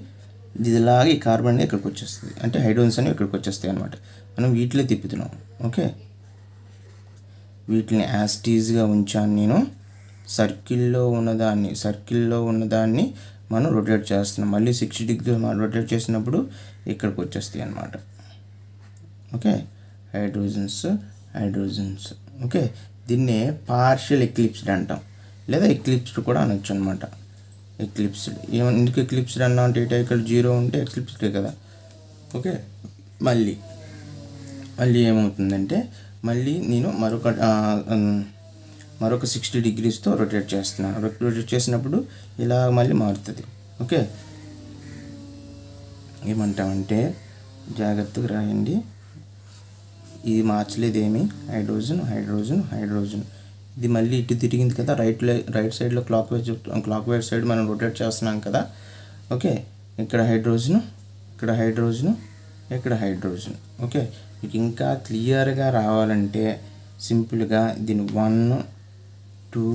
ఇదిలాగే కార్బన్ అనేది ఇక్కడికి వచ్చేస్తుంది అంటే హైడ్రోజన్స్ అనేవి ఇక్కడికి వచ్చేస్తాయి అనమాట మనం వీటిలో తిప్పుతున్నాం ఓకే వీటిని యాస్టీజ్గా ఉంచాను నేను సర్కిల్లో ఉన్నదాన్ని సర్కిల్లో ఉన్నదాన్ని మనం రొటేట్ చేస్తున్నాం మళ్ళీ సిక్స్టీ డిగ్రీ రొటేట్ చేసినప్పుడు ఇక్కడికి వచ్చేస్తాయి అనమాట ఓకే హైడ్రోజన్స్ హైడ్రోజన్స్ ఓకే దీన్నే పార్షియల్ ఎక్లిప్స్డ్ అంటాం లేదా ఎక్లిప్స్డ్ కూడా అనొచ్చు అనమాట ఎక్లిప్స్డ్ ఎందుకు ఎక్లిప్స్డ్ అన్నా అంటే ఇటు ఇక్కడ జీరో ఉంటే ఎక్లిప్స్డే కదా ఓకే మళ్ళీ మళ్ళీ ఏమవుతుందంటే మళ్ళీ నేను మరొక మరొక సిక్స్టీ డిగ్రీస్తో రొటేట్ చేస్తున్నాను రొటేట్ చేసినప్పుడు ఇలా మళ్ళీ మారుతుంది ఓకే ఏమంటామంటే జాగ్రత్తగా రాయండి ఇది మార్చలేదు ఏమి హైడ్రోజన్ హైడ్రోజన్ హైడ్రోజన్ ఇది మళ్ళీ ఇటు తిరిగింది కదా రైట్ రైట్ సైడ్లో clockwise clockwise side మనం రొటేట్ చేస్తున్నాం కదా ఓకే ఇక్కడ హైడ్రోజన్ ఇక్కడ హైడ్రోజన్ ఇక్కడ హైడ్రోజన్ ఓకే మీకు ఇంకా క్లియర్గా రావాలంటే సింపుల్గా దీని వన్ టూ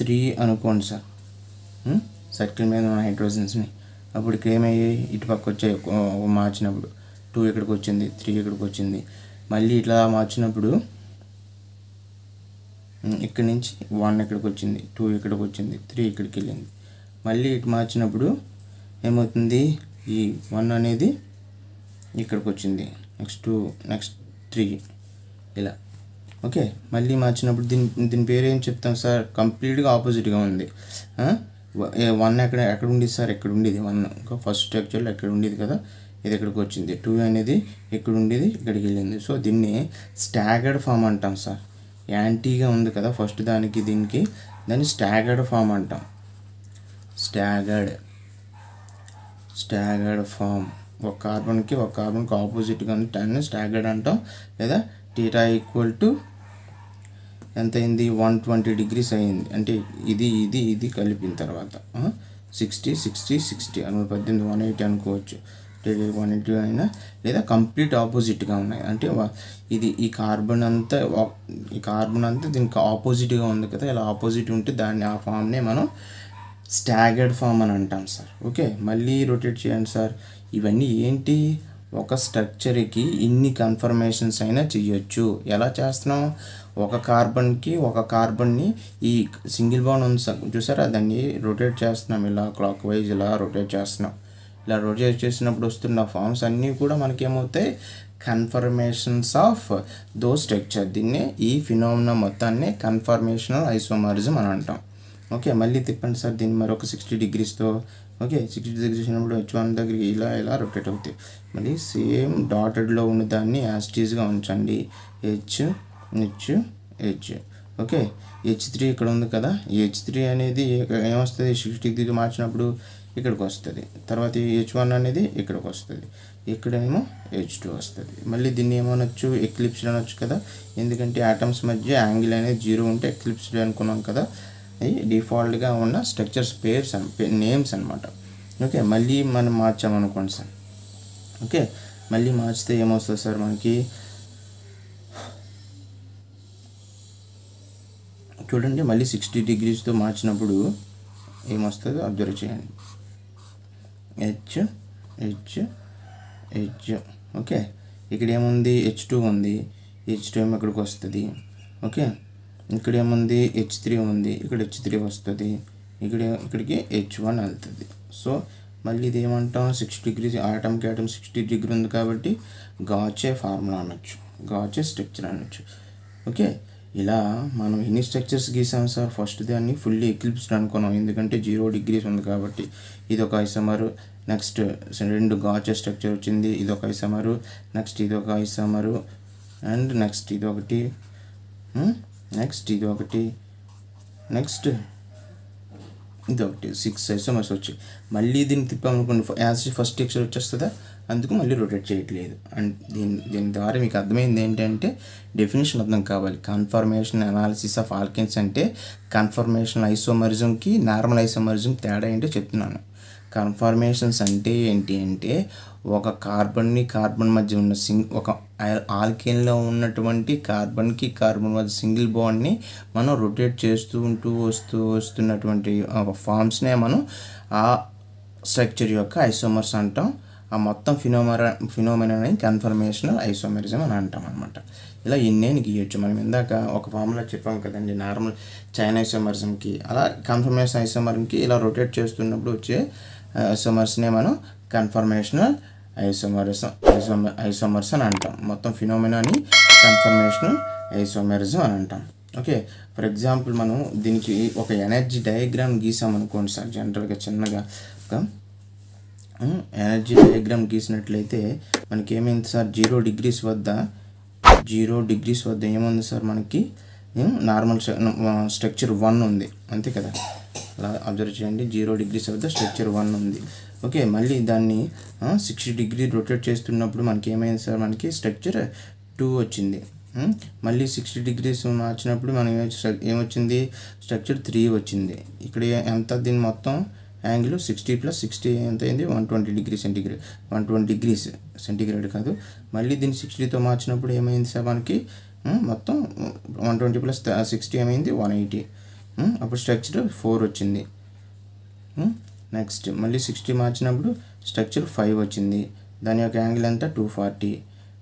త్రీ అనుకోండి సార్ సర్కిల్ మీద ఉన్న హైడ్రోజన్స్ని అప్పుడు ఏమయ్యాయి పక్క వచ్చాయి మార్చినప్పుడు టూ ఇక్కడికి వచ్చింది త్రీ ఇక్కడికి వచ్చింది మళ్ళీ ఇట్లా మార్చినప్పుడు ఇక్కడి నుంచి వన్ ఇక్కడికి వచ్చింది టూ ఇక్కడికి వచ్చింది త్రీ ఇక్కడికి వెళ్ళింది మళ్ళీ ఇటు మార్చినప్పుడు ఏమవుతుంది ఈ వన్ అనేది ఇక్కడికి వచ్చింది నెక్స్ట్ టూ నెక్స్ట్ త్రీ ఇలా ఓకే మళ్ళీ మార్చినప్పుడు దీని దీని పేరు ఏం చెప్తాం సార్ కంప్లీట్గా ఆపోజిట్గా ఉంది వన్ ఎక్కడ ఎక్కడ ఉండేది సార్ ఎక్కడ ఉండేది వన్ ఫస్ట్ స్ట్రక్చర్లో ఎక్కడ ఉండేది కదా ఇది ఇక్కడికి వచ్చింది టూ అనేది ఇక్కడ ఉండేది ఇక్కడికి వెళ్ళింది సో దీన్ని స్టాగర్డ్ ఫామ్ అంటాం సార్ యాంటీగా ఉంది కదా ఫస్ట్ దానికి దీనికి దాన్ని స్టాగర్డ్ ఫామ్ అంటాం స్టాగర్డ్ స్టాగర్డ్ ఫామ్ ఒక కార్బన్కి ఒక కార్బన్కి ఆపోజిట్గా దాన్ని స్టాగర్డ్ అంటాం లేదా టీటా ఈక్వల్ టు ఎంత అయింది వన్ ట్వంటీ డిగ్రీస్ అయింది అంటే ఇది ఇది ఇది కలిపిన తర్వాత సిక్స్టీ సిక్స్టీ సిక్స్టీ అని పద్దెనిమిది వన్ ఎయిటీ అనుకోవచ్చు డేటెడ్ క్వాంటిటీ అయినా లేదా కంప్లీట్ ఆపోజిట్గా ఉన్నాయి అంటే ఇది ఈ కార్బన్ అంతా ఈ కార్బన్ అంతా దీనికి ఆపోజిట్గా ఉంది కదా ఇలా ఆపోజిట్ ఉంటే దాన్ని ఆ ఫామ్నే మనం స్టాగర్డ్ ఫామ్ అని అంటాం సార్ ఓకే మళ్ళీ రొటేట్ చేయండి సార్ ఇవన్నీ ఏంటి ఒక స్ట్రక్చర్కి ఇన్ని కన్ఫర్మేషన్స్ అయినా చేయొచ్చు ఎలా చేస్తున్నాం ఒక కార్బన్కి ఒక కార్బన్ని ఈ సింగిల్ బాండ్ ఉంది చూసారా దాన్ని రొటేట్ చేస్తున్నాం ఇలా క్లాక్ వైజ్ ఇలా రొటేట్ చేస్తున్నాం ఇలా రొటేట్ చేసినప్పుడు వస్తున్న ఫామ్స్ అన్నీ కూడా మనకేమవుతాయి కన్ఫర్మేషన్స్ ఆఫ్ దో స్ట్రక్చర్ దీన్నే ఈ ఫినోమిన మొత్తాన్ని కన్ఫర్మేషనల్ ఐసోమారిజం అని అంటాం ఓకే మళ్ళీ తిప్పండి సార్ దీన్ని మరొక సిక్స్టీ డిగ్రీస్తో ఓకే సిక్స్టీ డిగ్రీస్ చేసినప్పుడు హెచ్ వన్ దగ్గరికి ఇలా ఇలా రొటేట్ అవుతాయి మళ్ళీ సేమ్ డాటెడ్లో ఉన్న దాన్ని యాస్టీజ్గా ఉంచండి H H H okay H three ఇక్కడ ఉంది కదా హెచ్ త్రీ అనేది ఏమొస్తుంది సిక్స్టీ డిగ్రీ మార్చినప్పుడు ఇక్కడికి వస్తుంది తర్వాత హెచ్ వన్ అనేది ఇక్కడికి వస్తుంది ఇక్కడేమో హెచ్ టూ వస్తుంది మళ్ళీ దీన్ని ఏమనొచ్చు ఎక్లిప్స్ అనొచ్చు కదా ఎందుకంటే ఆటమ్స్ మధ్య యాంగిల్ అనేది జీరో ఉంటే ఎక్లిప్స్డ్ అనుకున్నాం కదా అవి డిఫాల్ట్గా ఉన్న స్ట్రక్చర్స్ పేర్స్ నేమ్స్ అనమాట ఓకే మళ్ళీ మనం మార్చామనుకోండి సార్ ఓకే మళ్ళీ మార్చితే ఏమొస్తుంది సార్ మనకి చూడండి మళ్ళీ సిక్స్టీ డిగ్రీస్తో మార్చినప్పుడు ఏమొస్తుందో అబ్జర్వ్ చేయండి హెచ్ హెచ్ హెచ్ ఓకే ఇక్కడ ఏముంది హెచ్ టూ ఉంది హెచ్ టూ ఏమి ఇక్కడికి వస్తుంది ఓకే ఇక్కడ ఏముంది హెచ్ త్రీ ఉంది ఇక్కడ హెచ్ త్రీ వస్తుంది ఇక్కడ ఇక్కడికి హెచ్ వన్ వెళ్తుంది సో మళ్ళీ ఇది ఏమంటాం సిక్స్టీ డిగ్రీ ఆటమ్ క్యాటమ్ సిక్స్టీ డిగ్రీ ఉంది కాబట్టి గాచే ఫార్ములా అనొచ్చు గాచే స్ట్రక్చర్ అనొచ్చు ఓకే ఇలా మనం ఎన్ని స్ట్రక్చర్స్ గీసాం సార్ ఫస్ట్ దాన్ని ఫుల్లీ ఎక్లిప్స్డ్ అనుకున్నాం ఎందుకంటే జీరో డిగ్రీస్ ఉంది కాబట్టి ఇది ఒక ఐసమర్ నెక్స్ట్ రెండు గాచ స్ట్రక్చర్ వచ్చింది ఇది ఒక ఐసమరు నెక్స్ట్ ఇది ఒక ఐసమరు అండ్ నెక్స్ట్ ఇది ఒకటి నెక్స్ట్ ఇది ఒకటి నెక్స్ట్ ఇది ఒకటి సిక్స్ ఐసమర్స్ వచ్చాయి మళ్ళీ దీన్ని తిప్పామనుకోండి యాజ్ ఫస్ట్ టెక్స్చర్ వచ్చేస్తుందా అందుకు మళ్ళీ రొటేట్ చేయట్లేదు అండ్ దీని దీని ద్వారా మీకు అర్థమైంది ఏంటంటే డెఫినేషన్ అర్థం కావాలి కన్ఫర్మేషన్ అనాలిసిస్ ఆఫ్ ఆల్కెన్స్ అంటే కన్ఫర్మేషన్ ఐసోమరిజంకి నార్మల్ ఐసోమరిజం తేడా ఏంటో చెప్తున్నాను కన్ఫర్మేషన్స్ అంటే ఏంటి అంటే ఒక కార్బన్ని కార్బన్ మధ్య ఉన్న సింగ్ ఒక ఆల్కేన్లో ఉన్నటువంటి కార్బన్కి కార్బన్ మధ్య సింగిల్ బాండ్ని మనం రొటేట్ చేస్తూ ఉంటూ వస్తూ వస్తున్నటువంటి ఒక ఫామ్స్నే మనం ఆ స్ట్రక్చర్ యొక్క ఐసోమర్స్ అంటాం ఆ మొత్తం ఫినోమర ఫినోమెనని కన్ఫర్మేషనల్ ఐసోమెరిజం అని అంటాం అనమాట ఇలా ఎన్నేని గీయొచ్చు మనం ఇందాక ఒక ఫామ్లో చెప్పాం కదండి నార్మల్ చైనా ఐసోమరిజంకి అలా కన్ఫర్మేషన్ ఐసోమరిజంకి ఇలా రొటేట్ చేస్తున్నప్పుడు వచ్చే నే మనం కన్ఫర్మేషనల్ ఐసోమరిజం ఐసోమ ఐసోమర్స్ అని అంటాం మొత్తం ఫినోమినాని కన్ఫర్మేషనల్ ఐసోమరిజం అని అంటాం ఓకే ఫర్ ఎగ్జాంపుల్ మనం దీనికి ఒక ఎనర్జీ డయాగ్రామ్ గీసాం అనుకోండి సార్ జనరల్గా చిన్నగా ఒక ఎనర్జీ డయాగ్రామ్ గీసినట్లయితే మనకి ఏమైంది సార్ జీరో డిగ్రీస్ వద్ద జీరో డిగ్రీస్ వద్ద ఏముంది సార్ మనకి నార్మల్ స్ట్రక్చర్ వన్ ఉంది అంతే కదా అలా అబ్జర్వ్ చేయండి జీరో డిగ్రీస్ వద్ద స్ట్రక్చర్ వన్ ఉంది ఓకే మళ్ళీ దాన్ని సిక్స్టీ డిగ్రీ రొటేట్ చేస్తున్నప్పుడు మనకి ఏమైంది సార్ మనకి స్ట్రక్చర్ టూ వచ్చింది మళ్ళీ సిక్స్టీ డిగ్రీస్ మార్చినప్పుడు మనం ఏమొచ్చింది స్ట్రక్చర్ త్రీ వచ్చింది ఇక్కడ ఎంత దీని మొత్తం యాంగిల్ సిక్స్టీ ప్లస్ సిక్స్టీ ఎంత అయింది one twenty degree centigrade one twenty degrees centigrade కాదు మళ్ళీ దీన్ని సిక్స్టీతో మార్చినప్పుడు ఏమైంది సార్ మనకి మొత్తం వన్ ట్వంటీ ప్లస్ సిక్స్టీ ఏమైంది వన్ ఎయిటీ Hmm? అప్పుడు స్ట్రక్చర్ ఫోర్ వచ్చింది నెక్స్ట్ hmm? మళ్ళీ సిక్స్టీ మార్చినప్పుడు స్ట్రక్చర్ ఫైవ్ వచ్చింది దాని యొక్క యాంగిల్ అంతా టూ ఫార్టీ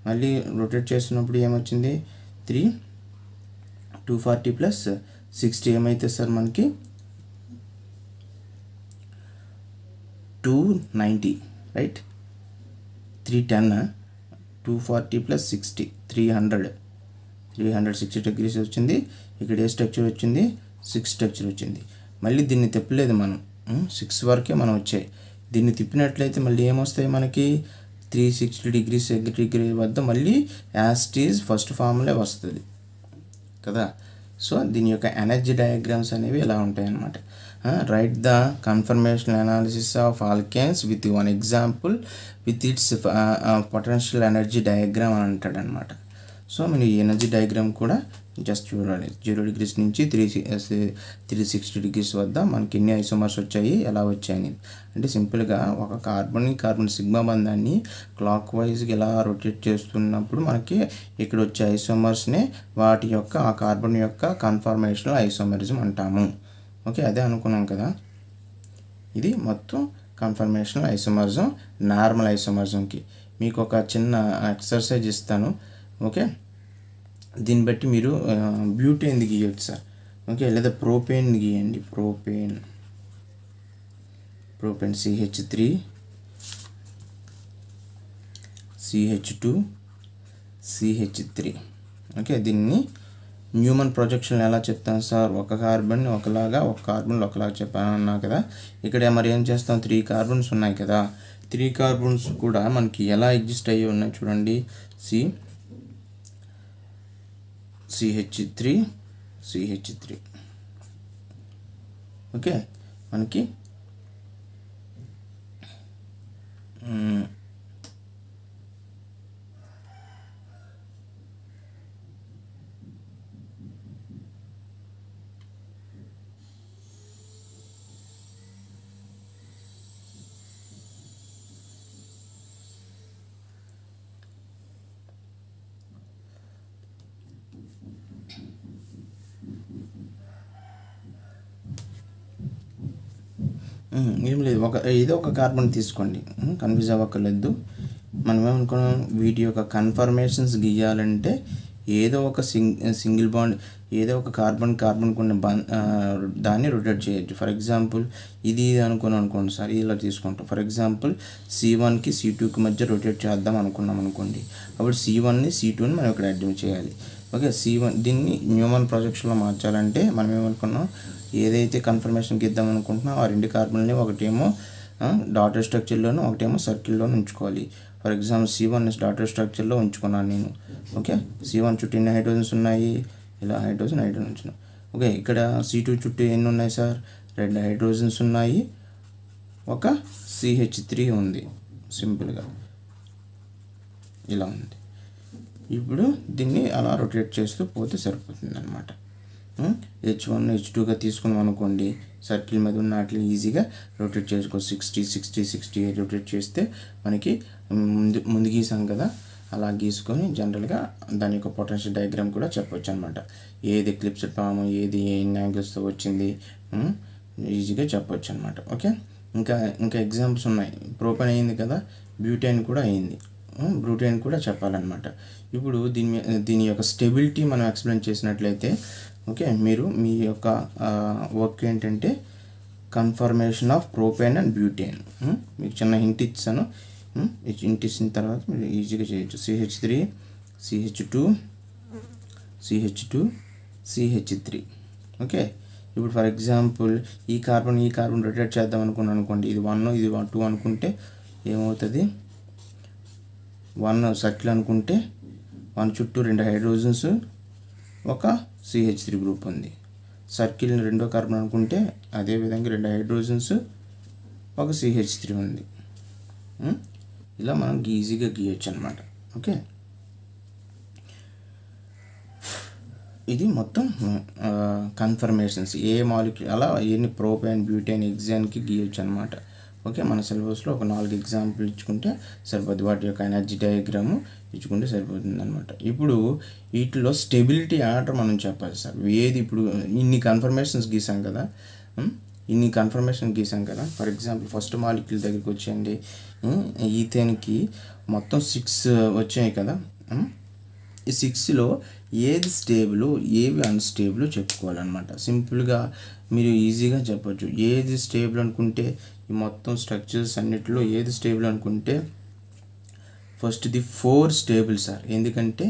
మళ్ళీ రొటేట్ చేస్తున్నప్పుడు ఏమొచ్చింది three two forty plus sixty ఏమైతే సార్ మనకి two ninety right three ten two forty plus sixty three hundred three hundred sixty degrees వచ్చింది ఇక్కడ ఏ స్ట్రక్చర్ వచ్చింది సిక్స్ స్ట్రక్చర్ వచ్చింది మళ్ళీ దీన్ని తిప్పలేదు మనం సిక్స్ వరకే మనం వచ్చాయి దీన్ని తిప్పినట్లయితే మళ్ళీ ఏమొస్తాయి మనకి three sixty degree degrees degree వద్ద మళ్ళీ యాస్టీజ్ ఫస్ట్ ఫామ్లే వస్తుంది కదా సో దీని యొక్క ఎనర్జీ డయాగ్రామ్స్ అనేవి ఇలా ఉంటాయి అన్నమాట right the conformation analysis of alkanes with one example with its potential energy diagram అని అంటాడనమాట సో మీరు ఈ ఎనర్జీ డయాగ్రామ్ కూడా జస్ట్ చూడాలి జీరో డిగ్రీస్ నుంచి త్రీ త్రీ సిక్స్టీ డిగ్రీస్ వద్ద మనకి ఎన్ని ఐసోమర్స్ వచ్చాయి ఎలా వచ్చాయని అంటే సింపుల్గా ఒక కార్బన్ కార్బన్ సిగ్మా బంధాన్ని క్లాక్ వైజ్గా ఎలా రొటేట్ చేస్తున్నప్పుడు మనకి ఇక్కడ వచ్చే ఐసోమర్స్నే వాటి యొక్క ఆ కార్బన్ యొక్క కన్ఫర్మేషన్ ఐసోమరిజం అంటాము ఓకే అదే అనుకున్నాం కదా ఇది మొత్తం కన్ఫర్మేషన్ ఐసోమరిజం నార్మల్ ఐసోమరిజంకి మీకు ఒక చిన్న ఎక్సర్సైజ్ ఇస్తాను ఓకే దీన్ని బట్టి మీరు బ్యూటేన్ది గీయొచ్చు సార్ ఓకే లేదా ప్రోపేన్ గీయండి propane propane CH three CH two CH three okay దీన్ని న్యూమన్ ప్రొజెక్షన్ ఎలా చెప్తాను సార్ ఒక కార్బన్ ఒకలాగా ఒక కార్బన్ ఒకలాగా చెప్పాను అన్నా కదా ఇక్కడ మరి ఏం చేస్తాం త్రీ కార్బన్స్ ఉన్నాయి కదా త్రీ కార్బన్స్ కూడా మనకి ఎలా ఎగ్జిస్ట్ అయ్యి ఉన్నాయి చూడండి సి CH3 CH3 ओके मन की ఏం లేదు ఒక ఏదో ఒక కార్బన్ తీసుకోండి కన్ఫ్యూజ్ అవ్వక్కర్లేదు మనం ఏమనుకున్నాం వీటి యొక్క కన్ఫర్మేషన్స్ గీయాలంటే ఏదో ఒక సింగ్ సింగిల్ బాండ్ ఏదో ఒక కార్బన్ కార్బన్ కొన్ని దాన్ని రొటేట్ చేయొచ్చు ఫర్ ఎగ్జాంపుల్ ఇది ఇది అనుకున్నాం అనుకోండి సార్ ఇలా తీసుకుంటాం ఫర్ ఎగ్జాంపుల్ సి వన్కి సి టూకి మధ్య రొటేట్ చేద్దాం అనుకున్నాం అనుకోండి అప్పుడు సి వన్ని సి టూని మనం ఇక్కడ అడ్మిట్ చేయాలి ఓకే సి వన్ దీన్ని న్యూమన్ ప్రొజెక్షన్లో మార్చాలంటే మనం ఏమనుకున్నాం ఏదైతే కన్ఫర్మేషన్కి ఇద్దాం అనుకుంటున్నాం ఆ రెండు కార్బన్లని ఒకటేమో డాటర్ స్ట్రక్చర్లోను ఒకటేమో సర్కిల్లో ఉంచుకోవాలి ఫర్ ఎగ్జాంపుల్ సి వన్ డాటర్ స్ట్రక్చర్లో ఉంచుకున్నాను నేను ఓకే సి వన్ చుట్టూ ఎన్ని హైడ్రోజన్స్ ఉన్నాయి ఇలా హైడ్రోజన్ హైడ్రోజన్ ఉంచున్నాను ఓకే ఇక్కడ సి టూ చుట్టూ ఎన్ని ఉన్నాయి సార్ రెండు హైడ్రోజన్స్ ఉన్నాయి ఒక సిహెచ్ త్రీ ఉంది సింపుల్గా ఇలా ఉంది ఇప్పుడు దీన్ని అలా రొటేట్ చేస్తూ పోతే సరిపోతుంది అనమాట హెచ్ వన్ హెచ్ టూగా తీసుకున్నాం అనుకోండి సర్కిల్ మీద ఉన్న వాటిని ఈజీగా రొటేట్ చేసుకో సిక్స్టీ సిక్స్టీ సిక్స్టీ రొటేట్ చేస్తే మనకి ముందు ముందు గీసాం కదా అలా గీసుకొని జనరల్గా దాని యొక్క పొటెన్షియల్ డయాగ్రామ్ కూడా చెప్పొచ్చు అనమాట ఏది క్లిప్స్ పాము ఏది ఏ యాంగిల్స్తో వచ్చింది ఈజీగా చెప్పొచ్చు అనమాట ఓకే ఇంకా ఇంకా ఎగ్జామ్స్ ఉన్నాయి ప్రోపెన్ అయింది కదా బ్యూటైన్ కూడా అయింది బ్రూటీ అని కూడా చెప్పాలన్నమాట ఇప్పుడు దీని దీని యొక్క స్టెబిలిటీ మనం ఎక్స్ప్లెయిన్ చేసినట్లయితే ఓకే మీరు మీ యొక్క వర్క్ ఏంటంటే conformation of propane and butane మీకు చిన్న హింట్ ఇచ్చాను హింట్ ఇచ్చిన తర్వాత మీరు ఈజీగా చేయొచ్చు CH three CH two CH two CH three okay ఇప్పుడు ఫర్ ఎగ్జాంపుల్ ఈ కార్బన్ ఈ కార్బన్ రొటేట్ చేద్దాం అనుకున్నాను అనుకోండి ఇది వన్ ఇది టూ అనుకుంటే ఏమవుతుంది వన్ సర్కిల్ అనుకుంటే వన్ చుట్టూ రెండు హైడ్రోజన్స్ ఒక సిహెచ్ త్రీ గ్రూప్ ఉంది సర్కిల్ రెండో కార్బన్ అనుకుంటే అదేవిధంగా రెండు హైడ్రోజన్స్ ఒక సిహెచ్ త్రీ ఉంది ఇలా మనం ఈజీగా గీయచ్చు అనమాట ఓకే ఇది మొత్తం కన్ఫర్మేషన్స్ ఏ మాలిక్యూల్ అలా ఎన్ని ప్రోపైన్ బ్యూటైన్ ఎగ్జాన్కి గీయచ్చు అనమాట ఓకే మన సిలబస్లో ఒక నాలుగు ఎగ్జాంపుల్ ఇచ్చుకుంటే సరిపోద్ది వాటి యొక్క ఎనర్జీ డయాగ్రామ్ ఇచ్చుకుంటే సరిపోతుంది అనమాట ఇప్పుడు వీటిలో స్టెబిలిటీ ఆర్డర్ మనం చెప్పాలి సార్ ఏది ఇప్పుడు ఇన్ని కన్ఫర్మేషన్స్ గీసాం కదా ఇన్ని కన్ఫర్మేషన్ గీసాం కదా ఫర్ ఎగ్జాంపుల్ ఫస్ట్ మాలిక్యూల్ దగ్గరికి వచ్చేయండి ఈథేన్కి మొత్తం సిక్స్ వచ్చాయి కదా ఈ సిక్స్లో ఏది స్టేబుల్ ఏవి అన్స్టేబుల్ చెప్పుకోవాలన్నమాట సింపుల్గా మీరు ఈజీగా చెప్పొచ్చు ఏది స్టేబుల్ అనుకుంటే ఈ మొత్తం స్ట్రక్చర్స్ అన్నిటిలో ఏది స్టేబుల్ అనుకుంటే first the four stable sir ఎందుకంటే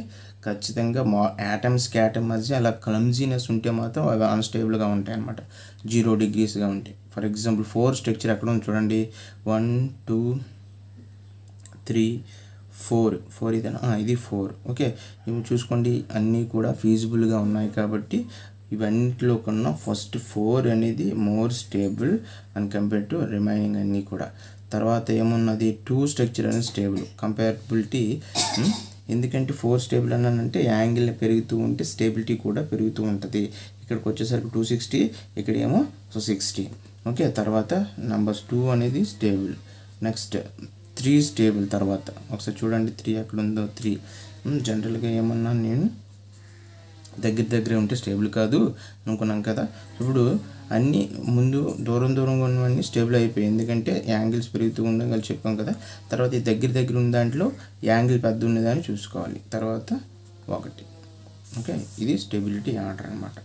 ఖచ్చితంగా మా యాటమ్స్కి క్యాటమ్ మధ్య అలా క్లమ్జీనెస్ ఉంటే మాత్రం అవి అన్స్టేబుల్గా ఉంటాయి అన్నమాట జీరో డిగ్రీస్గా ఉంటాయి ఫర్ ఎగ్జాంపుల్ ఫోర్ స్ట్రక్చర్ ఎక్కడ ఉంది చూడండి one two three four four ఇదేనా ఇది ఫోర్ ఓకే ఇవి చూసుకోండి అన్నీ కూడా ఫీజిబుల్గా ఉన్నాయి కాబట్టి ఇవన్నిట్లో కన్నా ఫస్ట్ ఫోర్ అనేది more stable and compare to remaining అన్నీ కూడా తర్వాత ఏమున్నది టూ స్ట్రక్చర్ అనేది స్టేబుల్ కంపేరబిలిటీ hmm? ఎందుకంటే ఫోర్ స్టేబుల్ అన్నానంటే యాంగిల్ పెరుగుతూ ఉంటే స్టేబిలిటీ కూడా పెరుగుతూ ఉంటుంది ఇక్కడికి వచ్చేసరికి టూ సిక్స్టీ ఇక్కడ ఏమో సో సిక్స్టీ ఓకే తర్వాత నంబర్స్ టూ అనేది స్టేబుల్ నెక్స్ట్ త్రీ స్టేబుల్ తర్వాత ఒకసారి చూడండి త్రీ ఎక్కడ ఉందో త్రీ జనరల్గా ఏమన్నా నేను దగ్గర దగ్గరే ఉంటే స్టేబుల్ కాదు అనుకున్నాం కదా ఇప్పుడు అన్నీ ముందు దూరం దూరంగా ఉన్నవన్నీ స్టేబుల్ అయిపోయాయి ఎందుకంటే యాంగిల్స్ పెరుగుతూ ఉండగా చెప్పాం కదా తర్వాత ఈ దగ్గర దగ్గర ఉన్న దాంట్లో యాంగిల్ పెద్ద ఉన్నదని చూసుకోవాలి తర్వాత ఒకటి ఓకే ఇది స్టెబిలిటీ ఆర్డర్ అనమాట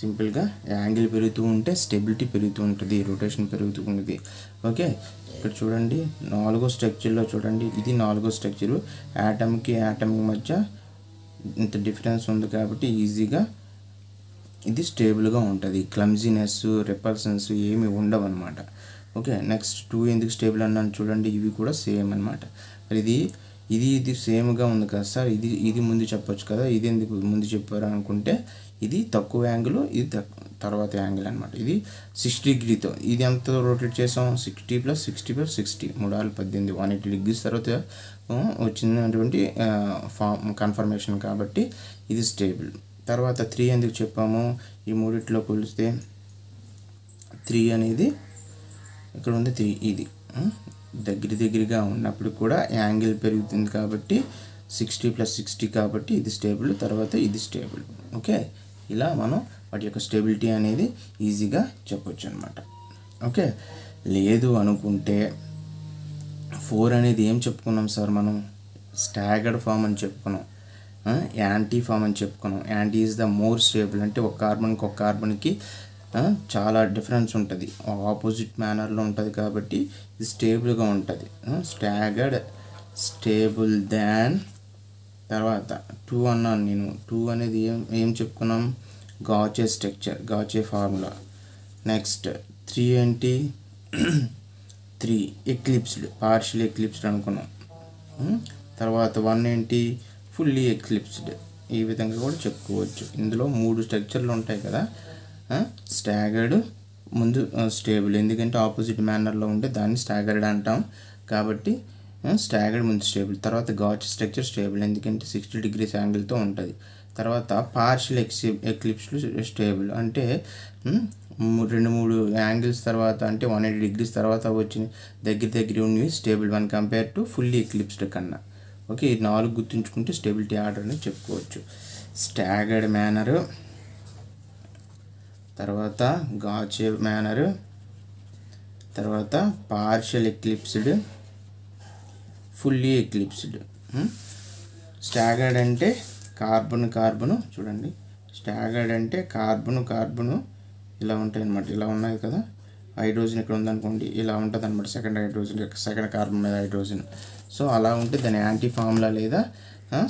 సింపుల్గా యాంగిల్ పెరుగుతూ ఉంటే స్టెబిలిటీ పెరుగుతూ ఉంటుంది రొటేషన్ పెరుగుతూ ఉంటుంది ఓకే ఇక్కడ చూడండి నాలుగో స్ట్రక్చర్లో చూడండి ఇది నాలుగో స్ట్రక్చరు యాటమ్కి యాటమ్ మధ్య ఇంత డిఫరెన్స్ ఉంది కాబట్టి ఈజీగా ఇది స్టేబుల్గా ఉంటుంది క్లమ్జీనెస్ రిపల్సన్స్ ఏమి ఉండవు అనమాట ఓకే నెక్స్ట్ టూ ఎందుకు స్టేబుల్ అన్నాను చూడండి ఇవి కూడా సేమ్ అనమాట మరి ఇది ఇది ఇది సేమ్గా ఉంది కదా సార్ ఇది ఇది ముందు చెప్పొచ్చు కదా ఇది ఎందుకు ముందు చెప్పారు అనుకుంటే ఇది తక్కువ యాంగిల్ ఇది తర్వాత యాంగిల్ అనమాట ఇది సిక్స్టీ డిగ్రీతో ఇది ఎంత రొటేట్ చేసాం sixty plus sixty plus sixty మూడు ఆరు పద్దెనిమిది వన్ ఎయిటీ డిగ్రీస్ తర్వాత వచ్చినటువంటి ఫామ్ కన్ఫర్మేషన్ కాబట్టి ఇది స్టేబుల్ తర్వాత త్రీ ఎందుకు చెప్పాము ఈ మూడిట్లో కొలిస్తే త్రీ అనేది ఇక్కడ ఉంది త్రీ ఇది దగ్గర దగ్గరగా ఉన్నప్పుడు కూడా యాంగిల్ పెరుగుతుంది కాబట్టి సిక్స్టీ ప్లస్ సిక్స్టీ కాబట్టి ఇది స్టేబుల్ తర్వాత ఇది స్టేబుల్ ఓకే ఇలా మనం వాటి యొక్క స్టెబిలిటీ అనేది ఈజీగా చెప్పొచ్చు అనమాట ఓకే లేదు అనుకుంటే ఫోర్ అనేది ఏం చెప్పుకున్నాం సార్ మనం స్టాగర్డ్ ఫామ్ అని చెప్పుకున్నాం యాంటీ ఫామ్ అని చెప్పుకున్నాం anti is the more stable అంటే ఒక కార్బన్కి ఒక కార్బన్కి చాలా డిఫరెన్స్ ఉంటుంది ఆపోజిట్ మేనర్లో ఉంటుంది కాబట్టి ఇది స్టేబుల్గా ఉంటుంది స్టాగర్డ్ స్టేబుల్ దాన్ తర్వాత టూ అన్నాను నేను టూ అనేది ఏం ఏం చెప్పుకున్నాం gauche structure gauche formula next three ఏంటి త్రీ ఎక్లిప్స్డ్ పార్షియల్ ఎక్లిప్స్డ్ అనుకున్నాం తర్వాత వన్ ఏంటి ఫుల్లీ ఎక్లిప్స్డ్ ఈ విధంగా కూడా చెప్పుకోవచ్చు ఇందులో మూడు స్ట్రక్చర్లు ఉంటాయి కదా స్టాగర్డ్ ముందు స్టేబుల్ ఎందుకంటే ఆపోజిట్ మేనర్లో ఉంటే దాన్ని స్టాగర్డ్ అంటాం కాబట్టి స్టాగర్డ్ ముందు స్టేబుల్ తర్వాత గాచ్ స్ట్రక్చర్ స్టేబుల్ ఎందుకంటే సిక్స్టీ డిగ్రీస్ యాంగిల్తో ఉంటుంది తర్వాత పార్షియల్ ఎక్సి ఎక్లిప్స్లు స్టేబుల్ అంటే రెండు మూడు యాంగిల్స్ తర్వాత అంటే వన్ ఎయిటీ డిగ్రీస్ తర్వాత వచ్చిన దగ్గర దగ్గర ఉన్నవి stable one compare to fully eclipsed కన్నా ఓకే ఈ నాలుగు గుర్తుంచుకుంటే స్టెబిలిటీ ఆర్డర్ అని చెప్పుకోవచ్చు స్టాగర్డ్ మేనరు తర్వాత గాచే మేనరు తర్వాత partial eclipsed fully eclipsed staggered అంటే కార్బన్ కార్బను చూడండి స్టాగర్డ్ అంటే కార్బను కార్బను ఇలా ఉంటాయి అనమాట ఇలా ఉన్నాయి కదా హైడ్రోజన్ ఇక్కడ ఉందనుకోండి ఇలా ఉంటుంది అనమాట సెకండ్ హైడ్రోజన్ సెకండ్ కార్బన్ మీద హైడ్రోజన్ సో అలా ఉంటే దాని యాంటీ ఫార్ములా లేదా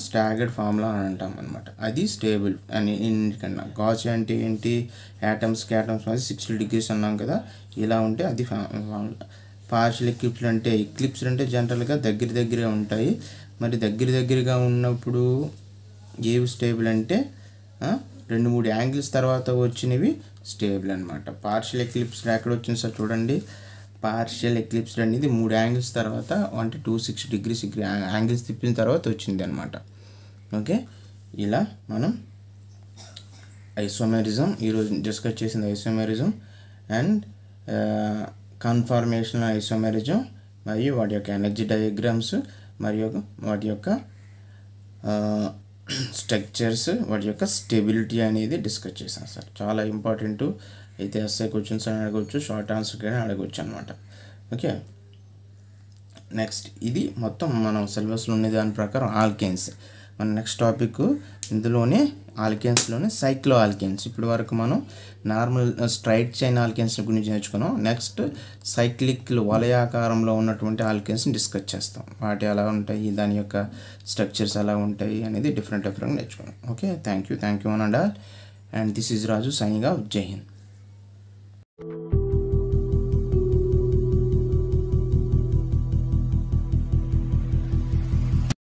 స్టాగర్డ్ ఫార్ములా అని అంటాం అనమాట అది స్టేబుల్ అని ఇంటికన్నా గాజ్ అంటే ఏంటి యాటమ్స్కి యాటమ్స్ అది సిక్స్టీ డిగ్రీస్ అన్నాం కదా ఇలా ఉంటే అది ఫార్ములా పార్షల్ ఎక్లిప్స్లు అంటే ఎక్లిప్స్లు అంటే జనరల్గా దగ్గర దగ్గరగా ఉంటాయి మరి దగ్గర దగ్గరగా ఉన్నప్పుడు ఏవి స్టేబుల్ అంటే రెండు మూడు యాంగిల్స్ తర్వాత వచ్చినవి స్టేబుల్ అనమాట పార్షల్ ఎక్లిప్స్ ఎక్కడ వచ్చింది సార్ చూడండి పార్షియల్ ఎక్లిప్స్ అనేది మూడు యాంగిల్స్ తర్వాత అంటే two six degree degree angles తిప్పిన తర్వాత వచ్చింది అనమాట ఓకే ఇలా మనం ఐసోమెరిజం ఈరోజు డిస్కస్ చేసింది ఐసోమెరిజం అండ్ కన్ఫర్మేషన్ ఐసోమెరిజం మరియు వాటి యొక్క ఎనర్జీ డయాగ్రామ్స్ మరియు వాటి యొక్క స్ట్రక్చర్స్ వాటి యొక్క స్టెబిలిటీ అనేది డిస్కస్ చేశాను సార్ చాలా ఇంపార్టెంట్ అయితే ఎస్ఐ క్వశ్చన్స్ అని అడగవచ్చు షార్ట్ ఆన్సర్ కానీ అడగవచ్చు అనమాట ఓకే నెక్స్ట్ ఇది మొత్తం మనం సిలబస్లో ఉన్న దాని ప్రకారం ఆల్కెన్స్ మన నెక్స్ట్ టాపిక్ ఇందులోనే ఆల్కెన్స్లోనే సైక్లో ఆల్కెన్స్ ఇప్పటి వరకు మనం నార్మల్ స్ట్రైట్ చైన్ ఆల్కెన్స్ గురించి నేర్చుకున్నాం నెక్స్ట్ సైక్లిక్లు వలయాకారంలో ఉన్నటువంటి ఆల్కెన్స్ని డిస్కస్ చేస్తాం వాటి ఎలా ఉంటాయి దాని యొక్క స్ట్రక్చర్స్ ఎలా ఉంటాయి అనేది డిఫరెంట్ డిఫరెంట్ నేర్చుకున్నాం okay thank you thank you all and this is Raju సైన్గా ఆఫ్ జై హింద్